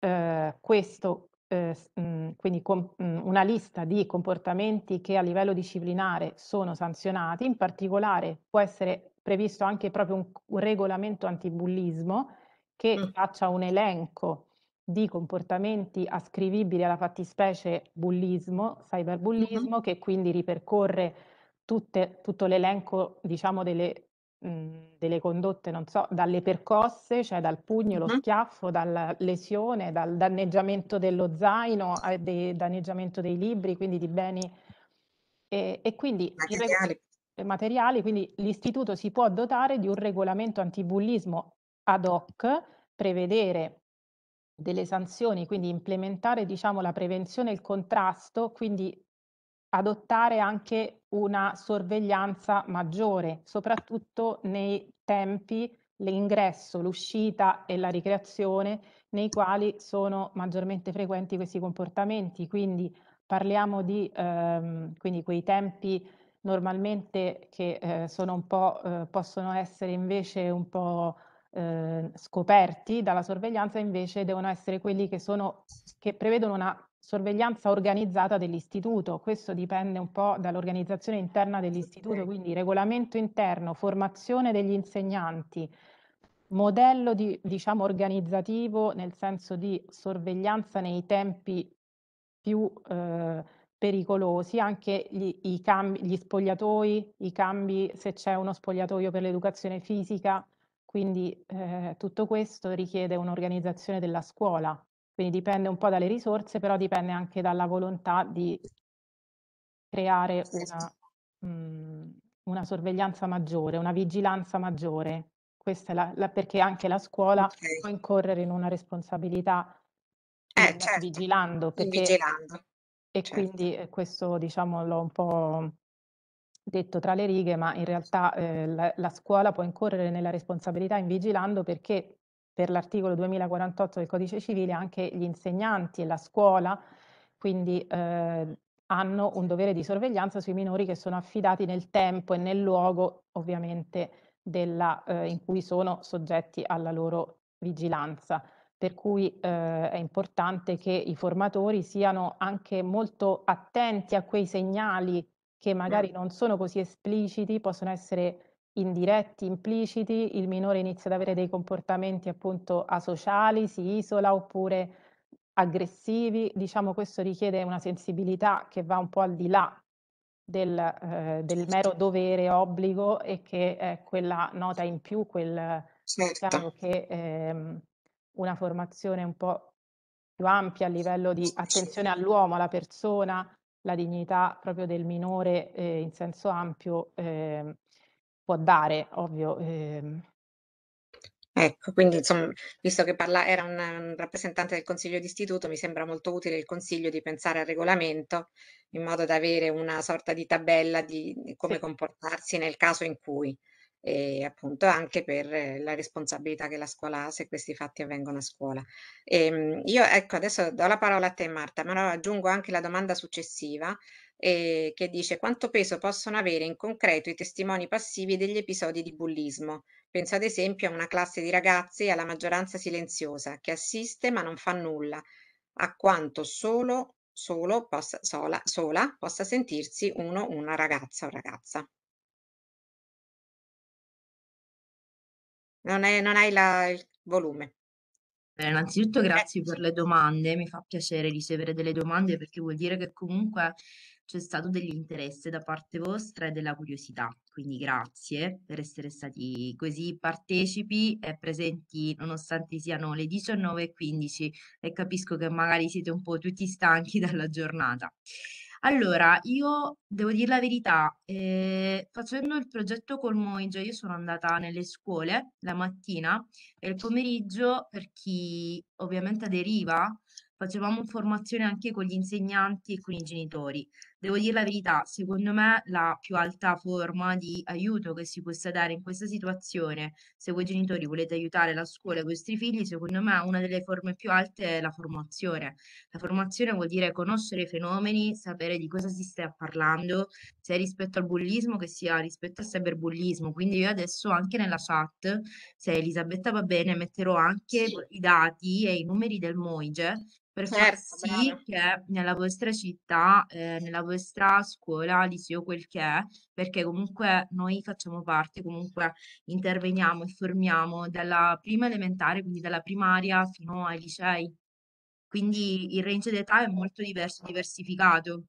eh, questo, eh, mh, mhmm, quindi com- mh, mhmm, una lista di comportamenti che a livello disciplinare sono sanzionati, in particolare può essere previsto anche proprio un, un regolamento antibullismo che mm. faccia un elenco di comportamenti ascrivibili alla fattispecie bullismo, cyberbullismo, mm-hmm. che quindi ripercorre tutte, tutto l'elenco diciamo, delle mh, mhmm, delle condotte, non so, dalle percosse, cioè dal pugno, lo schiaffo, dalla lesione, dal danneggiamento dello zaino, al de- danneggiamento dei libri, quindi di beni e, e quindi materiali. Reg- eh, materiali, quindi l'istituto si può dotare di un regolamento antibullismo ad hoc, prevedere delle sanzioni, quindi implementare diciamo, la prevenzione e il contrasto, quindi adottare anche una sorveglianza maggiore, soprattutto nei tempi, l'ingresso, l'uscita e la ricreazione nei quali sono maggiormente frequenti questi comportamenti. Quindi parliamo di ehm, quindi quei tempi normalmente che eh, sono un po', eh, possono essere invece un po' eh, scoperti dalla sorveglianza, invece devono essere quelli che, sono, che prevedono una sorveglianza organizzata dell'istituto. Questo dipende un po' dall'organizzazione interna dell'istituto, quindi regolamento interno, formazione degli insegnanti, modello di, diciamo, organizzativo nel senso di sorveglianza nei tempi più eh, pericolosi, anche gli, i cambi, gli spogliatoi, i cambi se c'è uno spogliatoio per l'educazione fisica, quindi eh, tutto questo richiede un'organizzazione della scuola quindi dipende un po' dalle risorse, però dipende anche dalla volontà di creare una, mh, mhmm, una sorveglianza maggiore, una vigilanza maggiore. Questa è la, la perché anche la scuola okay. può incorrere in una responsabilità eh, certo. vigilando. Perché, vigilando. E certo. quindi eh, questo diciamo l'ho un po' detto tra le righe, ma in realtà eh, la, la, scuola può incorrere nella responsabilità in vigilando perché per l'articolo 2048 del codice civile anche gli insegnanti e la scuola, quindi eh, hanno un dovere di sorveglianza sui minori che sono affidati nel tempo e nel luogo ovviamente della, eh, in cui sono soggetti alla loro vigilanza. Per cui eh, è importante che i formatori siano anche molto attenti a quei segnali che magari mm. non sono così espliciti, possono essere indiretti, impliciti, il minore inizia ad avere dei comportamenti appunto asociali, si isola oppure aggressivi, diciamo questo richiede una sensibilità che va un po' al di là del, eh, del mero dovere, obbligo e che è quella nota in più, quel certo. Diciamo che ehm, una formazione un po' più ampia a livello di attenzione all'uomo, alla persona, la dignità proprio del minore eh, in senso ampio eh, può dare, ovvio. ehm. Ecco, quindi insomma, visto che parla era un, un rappresentante del consiglio d'istituto, mi sembra molto utile il consiglio di pensare al regolamento in modo da avere una sorta di tabella di, come Sì. comportarsi nel caso in cui, e eh, appunto anche per la responsabilità che la scuola ha se questi fatti avvengono a scuola. Ehm, io ecco, adesso do la parola a te Marta, ma aggiungo anche la domanda successiva eh, che dice quanto peso possono avere in concreto i testimoni passivi degli episodi di bullismo. Penso ad esempio a una classe di ragazzi alla maggioranza silenziosa che assiste ma non fa nulla, a quanto solo, solo possa, sola, sola possa sentirsi uno una ragazza o ragazza. Non, è, non hai la, il volume. Beh, innanzitutto grazie per le domande, mi fa piacere ricevere delle domande perché vuol dire che comunque c'è stato dell'interesse da parte vostra e della curiosità. Quindi grazie per essere stati così partecipi e presenti nonostante siano le 19.15 e capisco che magari siete un po' tutti stanchi <laughs> dalla giornata. Allora, io devo dire la verità, eh, facendo il progetto col Moinja, io sono andata nelle scuole la mattina e il pomeriggio per chi ovviamente aderiva, facevamo formazione anche con gli insegnanti e con i genitori. Devo dire la verità, secondo me la più alta forma di aiuto che si possa dare in questa situazione, se voi genitori volete aiutare la scuola e i vostri figli, secondo me una delle forme più alte è la formazione. La formazione vuol dire conoscere i fenomeni, sapere di cosa si sta parlando, sia rispetto al bullismo che sia rispetto al cyberbullismo. Quindi io adesso anche nella chat, se Elisabetta va bene, metterò anche sì. i dati e i numeri del Moige per far certo, sì brava. che nella vostra città, ehm, nella vostra scuola, liceo, quel che è, perché comunque noi facciamo parte, comunque interveniamo e formiamo dalla prima elementare, quindi dalla primaria fino ai licei. Quindi il range d'età è molto diverso, diversificato.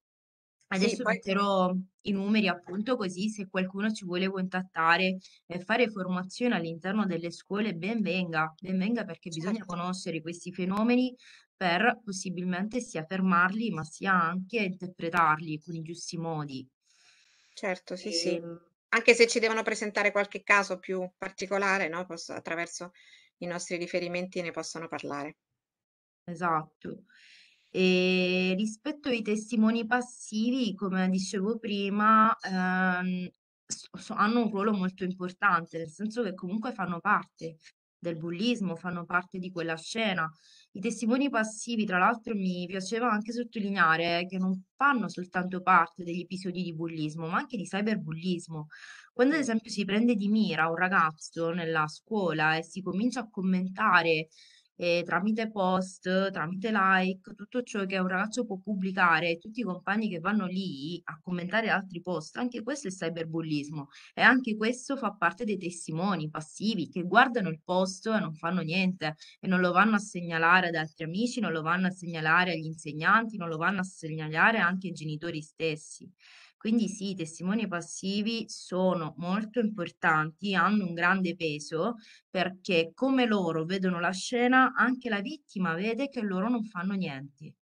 Sì, Adesso poi metterò i numeri appunto così se qualcuno ci vuole contattare e fare formazione all'interno delle scuole, ben venga, ben venga perché bisogna certo. conoscere questi fenomeni per possibilmente sia fermarli, ma sia anche interpretarli con i giusti modi. Certo, sì, e... sì. Ehm anche se ci devono presentare qualche caso più particolare, no? Posso, attraverso i nostri riferimenti ne possono parlare. Esatto. E ehm, rispetto ai testimoni passivi, come dicevo prima, ehm, hanno un ruolo molto importante, nel senso che comunque fanno parte del bullismo, fanno parte di quella scena, i testimoni passivi, tra l'altro, mi piaceva anche sottolineare che non fanno soltanto parte degli episodi di bullismo, ma anche di cyberbullismo. Quando ad esempio si prende di mira un ragazzo nella scuola e si comincia a commentare eh, tramite post, tramite like, tutto ciò che un ragazzo può pubblicare, tutti i compagni che vanno lì a commentare altri post, anche questo è cyberbullismo e anche questo fa parte dei testimoni passivi che guardano il post e non fanno niente e non lo vanno a segnalare ad altri amici, non lo vanno a segnalare agli insegnanti, non lo vanno a segnalare anche ai genitori stessi. Quindi sì, i testimoni passivi sono molto importanti, hanno un grande peso perché come loro vedono la scena, anche la vittima vede che loro non fanno niente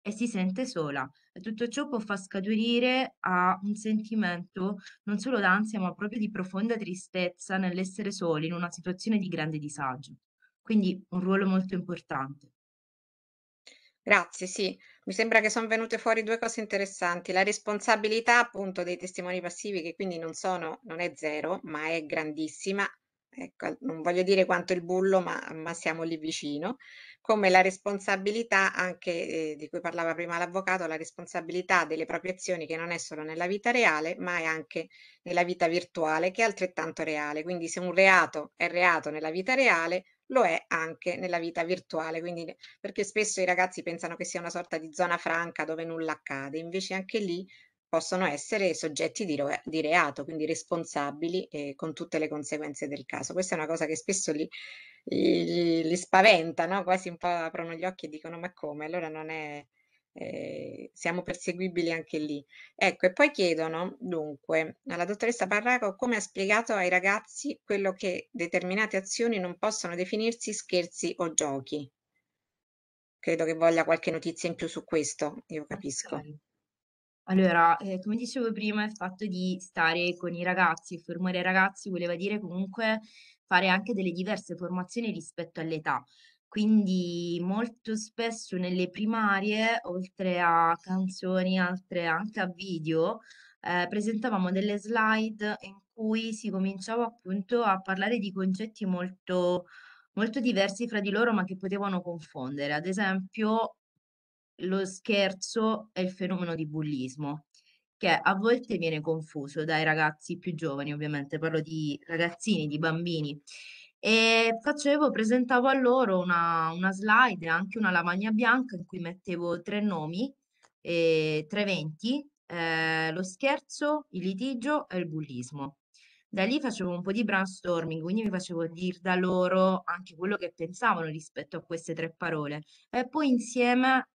e si sente sola. E tutto ciò può far scaturire a un sentimento non solo d'ansia, ma proprio di profonda tristezza nell'essere soli in una situazione di grande disagio. Quindi un ruolo molto importante. Grazie, sì. Mi sembra che sono venute fuori due cose interessanti. La responsabilità appunto dei testimoni passivi, che quindi non sono, non è zero, ma è grandissima. Ecco, non voglio dire quanto il bullo, ma, ma siamo lì vicino. Come la responsabilità anche eh, di cui parlava prima l'avvocato, la responsabilità delle proprie azioni che non è solo nella vita reale, ma è anche nella vita virtuale, che è altrettanto reale. Quindi se un reato è reato nella vita reale, lo è anche nella vita virtuale, quindi, perché spesso i ragazzi pensano che sia una sorta di zona franca dove nulla accade, invece anche lì possono essere soggetti di, di reato, quindi responsabili eh, con tutte le conseguenze del caso. Questa è una cosa che spesso li, li, li spaventa, no? quasi un po' aprono gli occhi e dicono ma come? Allora non è, eh, siamo perseguibili anche lì. Ecco, e poi chiedono dunque alla dottoressa Parraco come ha spiegato ai ragazzi quello che determinate azioni non possono definirsi scherzi o giochi. Credo che voglia qualche notizia in più su questo, io capisco. Allora, eh, come dicevo prima, il fatto di stare con i ragazzi, formare i ragazzi, voleva dire comunque fare anche delle diverse formazioni rispetto all'età. Quindi molto spesso nelle primarie, oltre a canzoni, altre anche a video, eh, presentavamo delle slide in cui si cominciava appunto a parlare di concetti molto, molto diversi fra di loro, ma che potevano confondere. Ad esempio, lo scherzo e il fenomeno di bullismo, che a volte viene confuso dai ragazzi più giovani, ovviamente parlo di ragazzini, di bambini e facevo, presentavo a loro una, una slide e anche una lavagna bianca in cui mettevo tre nomi, eh, tre eventi, eh, lo scherzo, il litigio e il bullismo. Da lì facevo un po' di brainstorming, quindi mi facevo dire da loro anche quello che pensavano rispetto a queste tre parole e poi insieme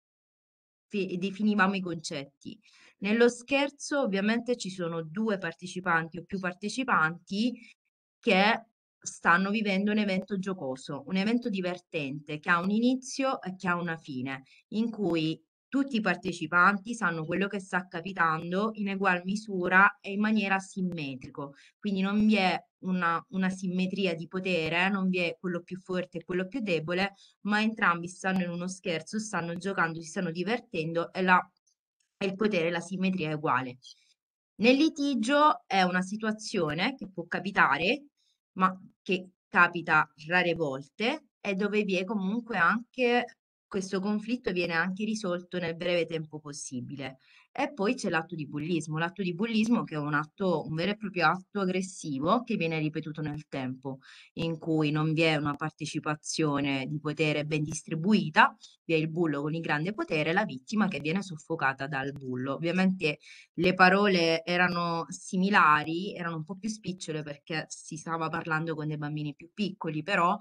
definivamo i concetti. Nello scherzo ovviamente ci sono due partecipanti o più partecipanti che stanno vivendo un evento giocoso, un evento divertente che ha un inizio e che ha una fine, in cui tutti i partecipanti sanno quello che sta capitando in egual misura e in maniera simmetrico, quindi non vi è una, una simmetria di potere, non vi è quello più forte e quello più debole, ma entrambi stanno in uno scherzo, stanno giocando, si stanno divertendo e, la, e il potere, la simmetria è uguale. Nel litigio è una situazione che può capitare ma che capita rare volte e dove vi è comunque anche questo conflitto viene anche risolto nel breve tempo possibile. E poi c'è l'atto di bullismo, l'atto di bullismo che è un atto, un vero e proprio atto aggressivo che viene ripetuto nel tempo, in cui non vi è una partecipazione di potere ben distribuita, vi è il bullo con il grande potere, la vittima che viene soffocata dal bullo. Ovviamente le parole erano similari, erano un po' più spicciole perché si stava parlando con dei bambini più piccoli, però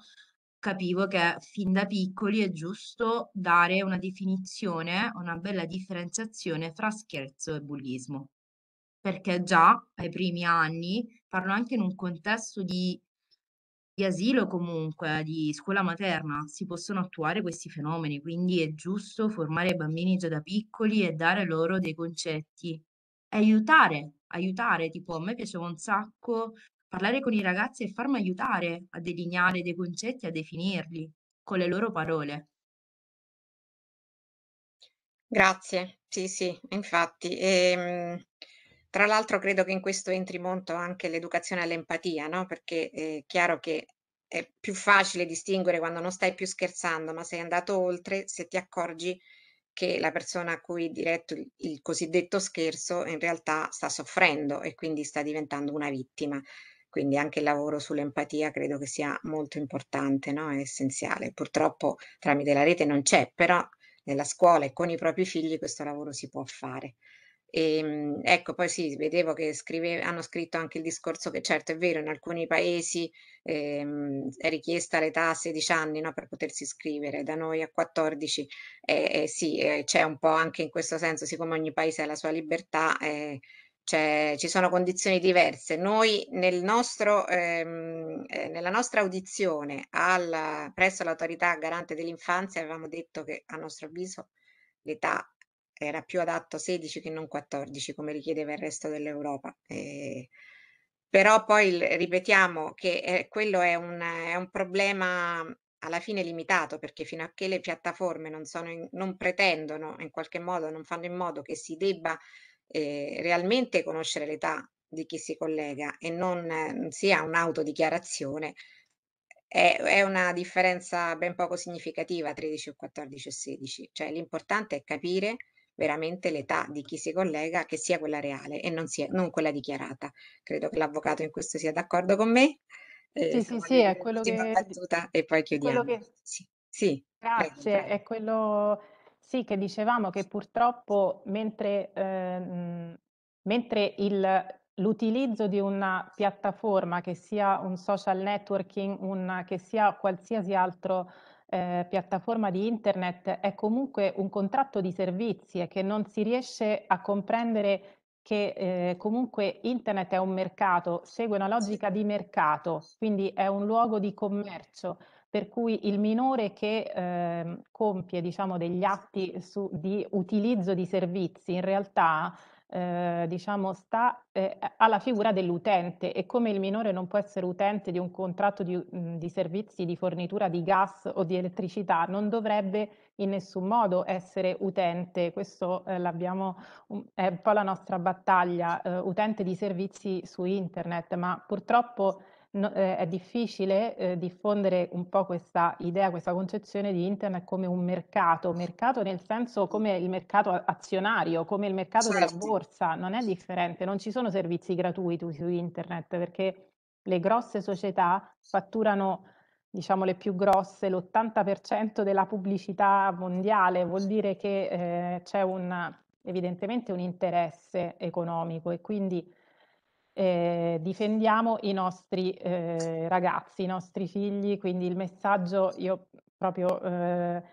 capivo che fin da piccoli è giusto dare una definizione, una bella differenziazione fra scherzo e bullismo, perché già ai primi anni, parlo anche in un contesto di, di asilo comunque, di scuola materna, si possono attuare questi fenomeni, quindi è giusto formare i bambini già da piccoli e dare loro dei concetti aiutare, aiutare, tipo a me piaceva un sacco parlare con i ragazzi e farmi aiutare a delineare dei concetti a definirli con le loro parole. Grazie, sì, sì, infatti. Ehm, tra l'altro credo che in questo entri molto anche l'educazione all'empatia, no? Perché eh, è chiaro che è più facile distinguere quando non stai più scherzando, ma sei andato oltre se ti accorgi che la persona a cui è diretto il cosiddetto scherzo in realtà sta soffrendo e quindi sta diventando una vittima quindi anche il lavoro sull'empatia credo che sia molto importante, no? è essenziale. Purtroppo tramite la rete non c'è, però nella scuola e con i propri figli questo lavoro si può fare. E, ehm, ecco, poi sì, vedevo che scrive, hanno scritto anche il discorso che certo è vero, in alcuni paesi ehm, è richiesta l'età a 16 anni no, per potersi iscrivere, da noi a 14 eh, eh, sì, eh, c'è un po' anche in questo senso, siccome ogni paese ha la sua libertà, eh, cioè ci sono condizioni diverse. Noi nel nostro, ehm, eh, nella nostra audizione alla, presso l'autorità garante dell'infanzia avevamo detto che a nostro avviso l'età era più adatto 16 che non 14 come richiedeva il resto dell'Europa. Eh, però poi il, ripetiamo che eh, quello è un, è un problema alla fine limitato perché fino a che le piattaforme non, sono in, non pretendono in qualche modo, non fanno in modo che si debba eh, realmente conoscere l'età di chi si collega e non eh, sia un'autodichiarazione è, è una differenza ben poco significativa 13 o 14 o 16, cioè l'importante è capire veramente l'età di chi si collega che sia quella reale e non, sia, non quella dichiarata. Credo che l'avvocato in questo sia d'accordo con me. Eh, sì, sì, sì, è quello che... Battuta e poi chiudiamo. Che... Sì, sì, Grazie, prego, prego. è quello sì, che dicevamo che purtroppo mentre, ehm, mentre il, l'utilizzo di una piattaforma, che sia un social networking, una, che sia qualsiasi altra eh, piattaforma di internet, è comunque un contratto di servizi e che non si riesce a comprendere che eh, comunque internet è un mercato, segue una logica di mercato, quindi è un luogo di commercio per cui il minore che eh, compie diciamo, degli atti su, di utilizzo di servizi in realtà eh, diciamo, sta eh, alla figura dell'utente e come il minore non può essere utente di un contratto di, mm, di, servizi di fornitura di gas o di elettricità, non dovrebbe in nessun modo essere utente, questo eh, l'abbiamo, è un po' la nostra battaglia, eh, utente di servizi su internet, ma purtroppo no, eh, è difficile eh, diffondere un po' questa idea, questa concezione di internet come un mercato, mercato nel senso come il mercato azionario, come il mercato certo. della borsa, non è differente, non ci sono servizi gratuiti su internet perché le grosse società fatturano diciamo le più grosse, l'80% della pubblicità mondiale, vuol dire che eh, c'è un, evidentemente un interesse economico e quindi eh, difendiamo i nostri eh, ragazzi, i nostri figli, quindi il messaggio io proprio eh,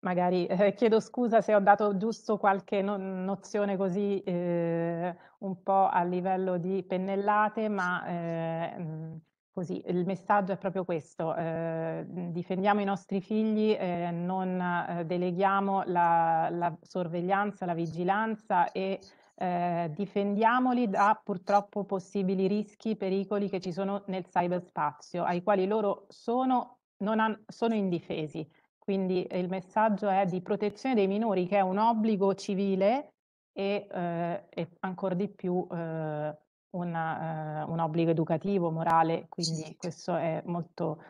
magari eh, chiedo scusa se ho dato giusto qualche no nozione così eh, un po' a livello di pennellate, ma eh, mm, così il messaggio è proprio questo, difendiamo i nostri figli, non deleghiamo la, la sorveglianza, la vigilanza e eh, difendiamoli da purtroppo possibili rischi, pericoli che ci sono nel cyberspazio, ai quali loro sono, han, sono indifesi. Quindi eh, il messaggio è di protezione dei minori, che è un obbligo civile e, eh, e ancora di più eh, una, eh, un obbligo educativo, morale, quindi questo è molto...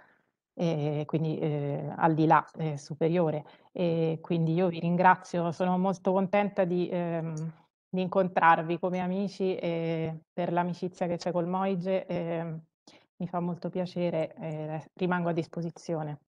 Eh, quindi eh, al di là eh, superiore. E quindi io vi ringrazio, sono molto contenta di, ehm, di incontrarvi come amici e ehm, per l'amicizia che c'è col Moige. E ehm, mi fa molto piacere e ehm, rimango a disposizione.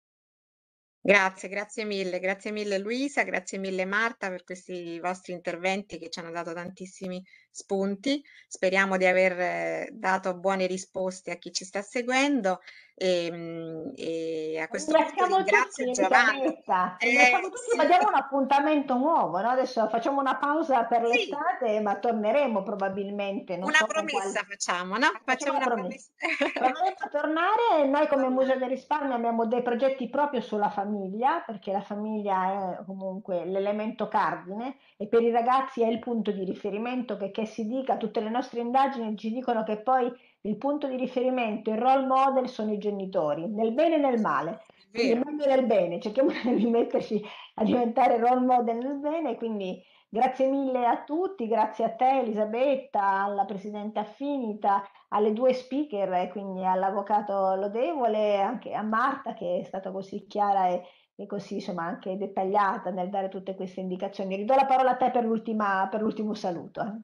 Grazie, grazie mille, grazie mille Luisa, grazie mille Marta per questi vostri interventi che ci hanno dato tantissimi spunti. Speriamo di aver eh, dato buone risposte a chi ci sta seguendo. E, mm, e a questo ringraziamo punto grazie tutti, Giovanni. Eh, ringraziamo eh, tutti, sì. ma diamo un appuntamento nuovo. No? Adesso facciamo una pausa per sì. l'estate, ma torneremo probabilmente. una so promessa quale... facciamo, no? Facciamo, facciamo una promessa. promessa. <laughs> tornare. Noi come Museo del Risparmio abbiamo dei progetti proprio sulla famiglia, perché la famiglia è comunque l'elemento cardine e per i ragazzi è il punto di riferimento che che si dica, tutte le nostre indagini ci dicono che poi il punto di riferimento, il role model sono i genitori, nel bene e nel male. Quindi il mondo del bene, cerchiamo <laughs> di metterci a diventare role model nel bene, quindi grazie mille a tutti, grazie a te Elisabetta, alla Presidente Affinita, alle due speaker e quindi all'Avvocato Lodevole, anche a Marta che è stata così chiara e, e così insomma anche dettagliata nel dare tutte queste indicazioni. Ridò la parola a te per, l'ultima, per l'ultimo saluto. Eh.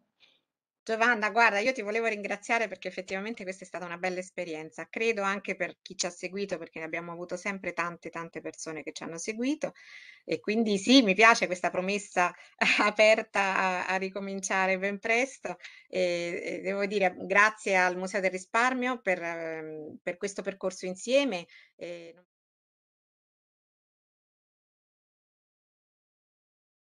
Giovanna, guarda, io ti volevo ringraziare perché effettivamente questa è stata una bella esperienza. Credo anche per chi ci ha seguito, perché ne abbiamo avuto sempre tante, tante persone che ci hanno seguito. E quindi sì, mi piace questa promessa <laughs> aperta a, a ricominciare ben presto. E, e devo dire grazie al Museo del Risparmio per, ehm, per questo percorso insieme. E...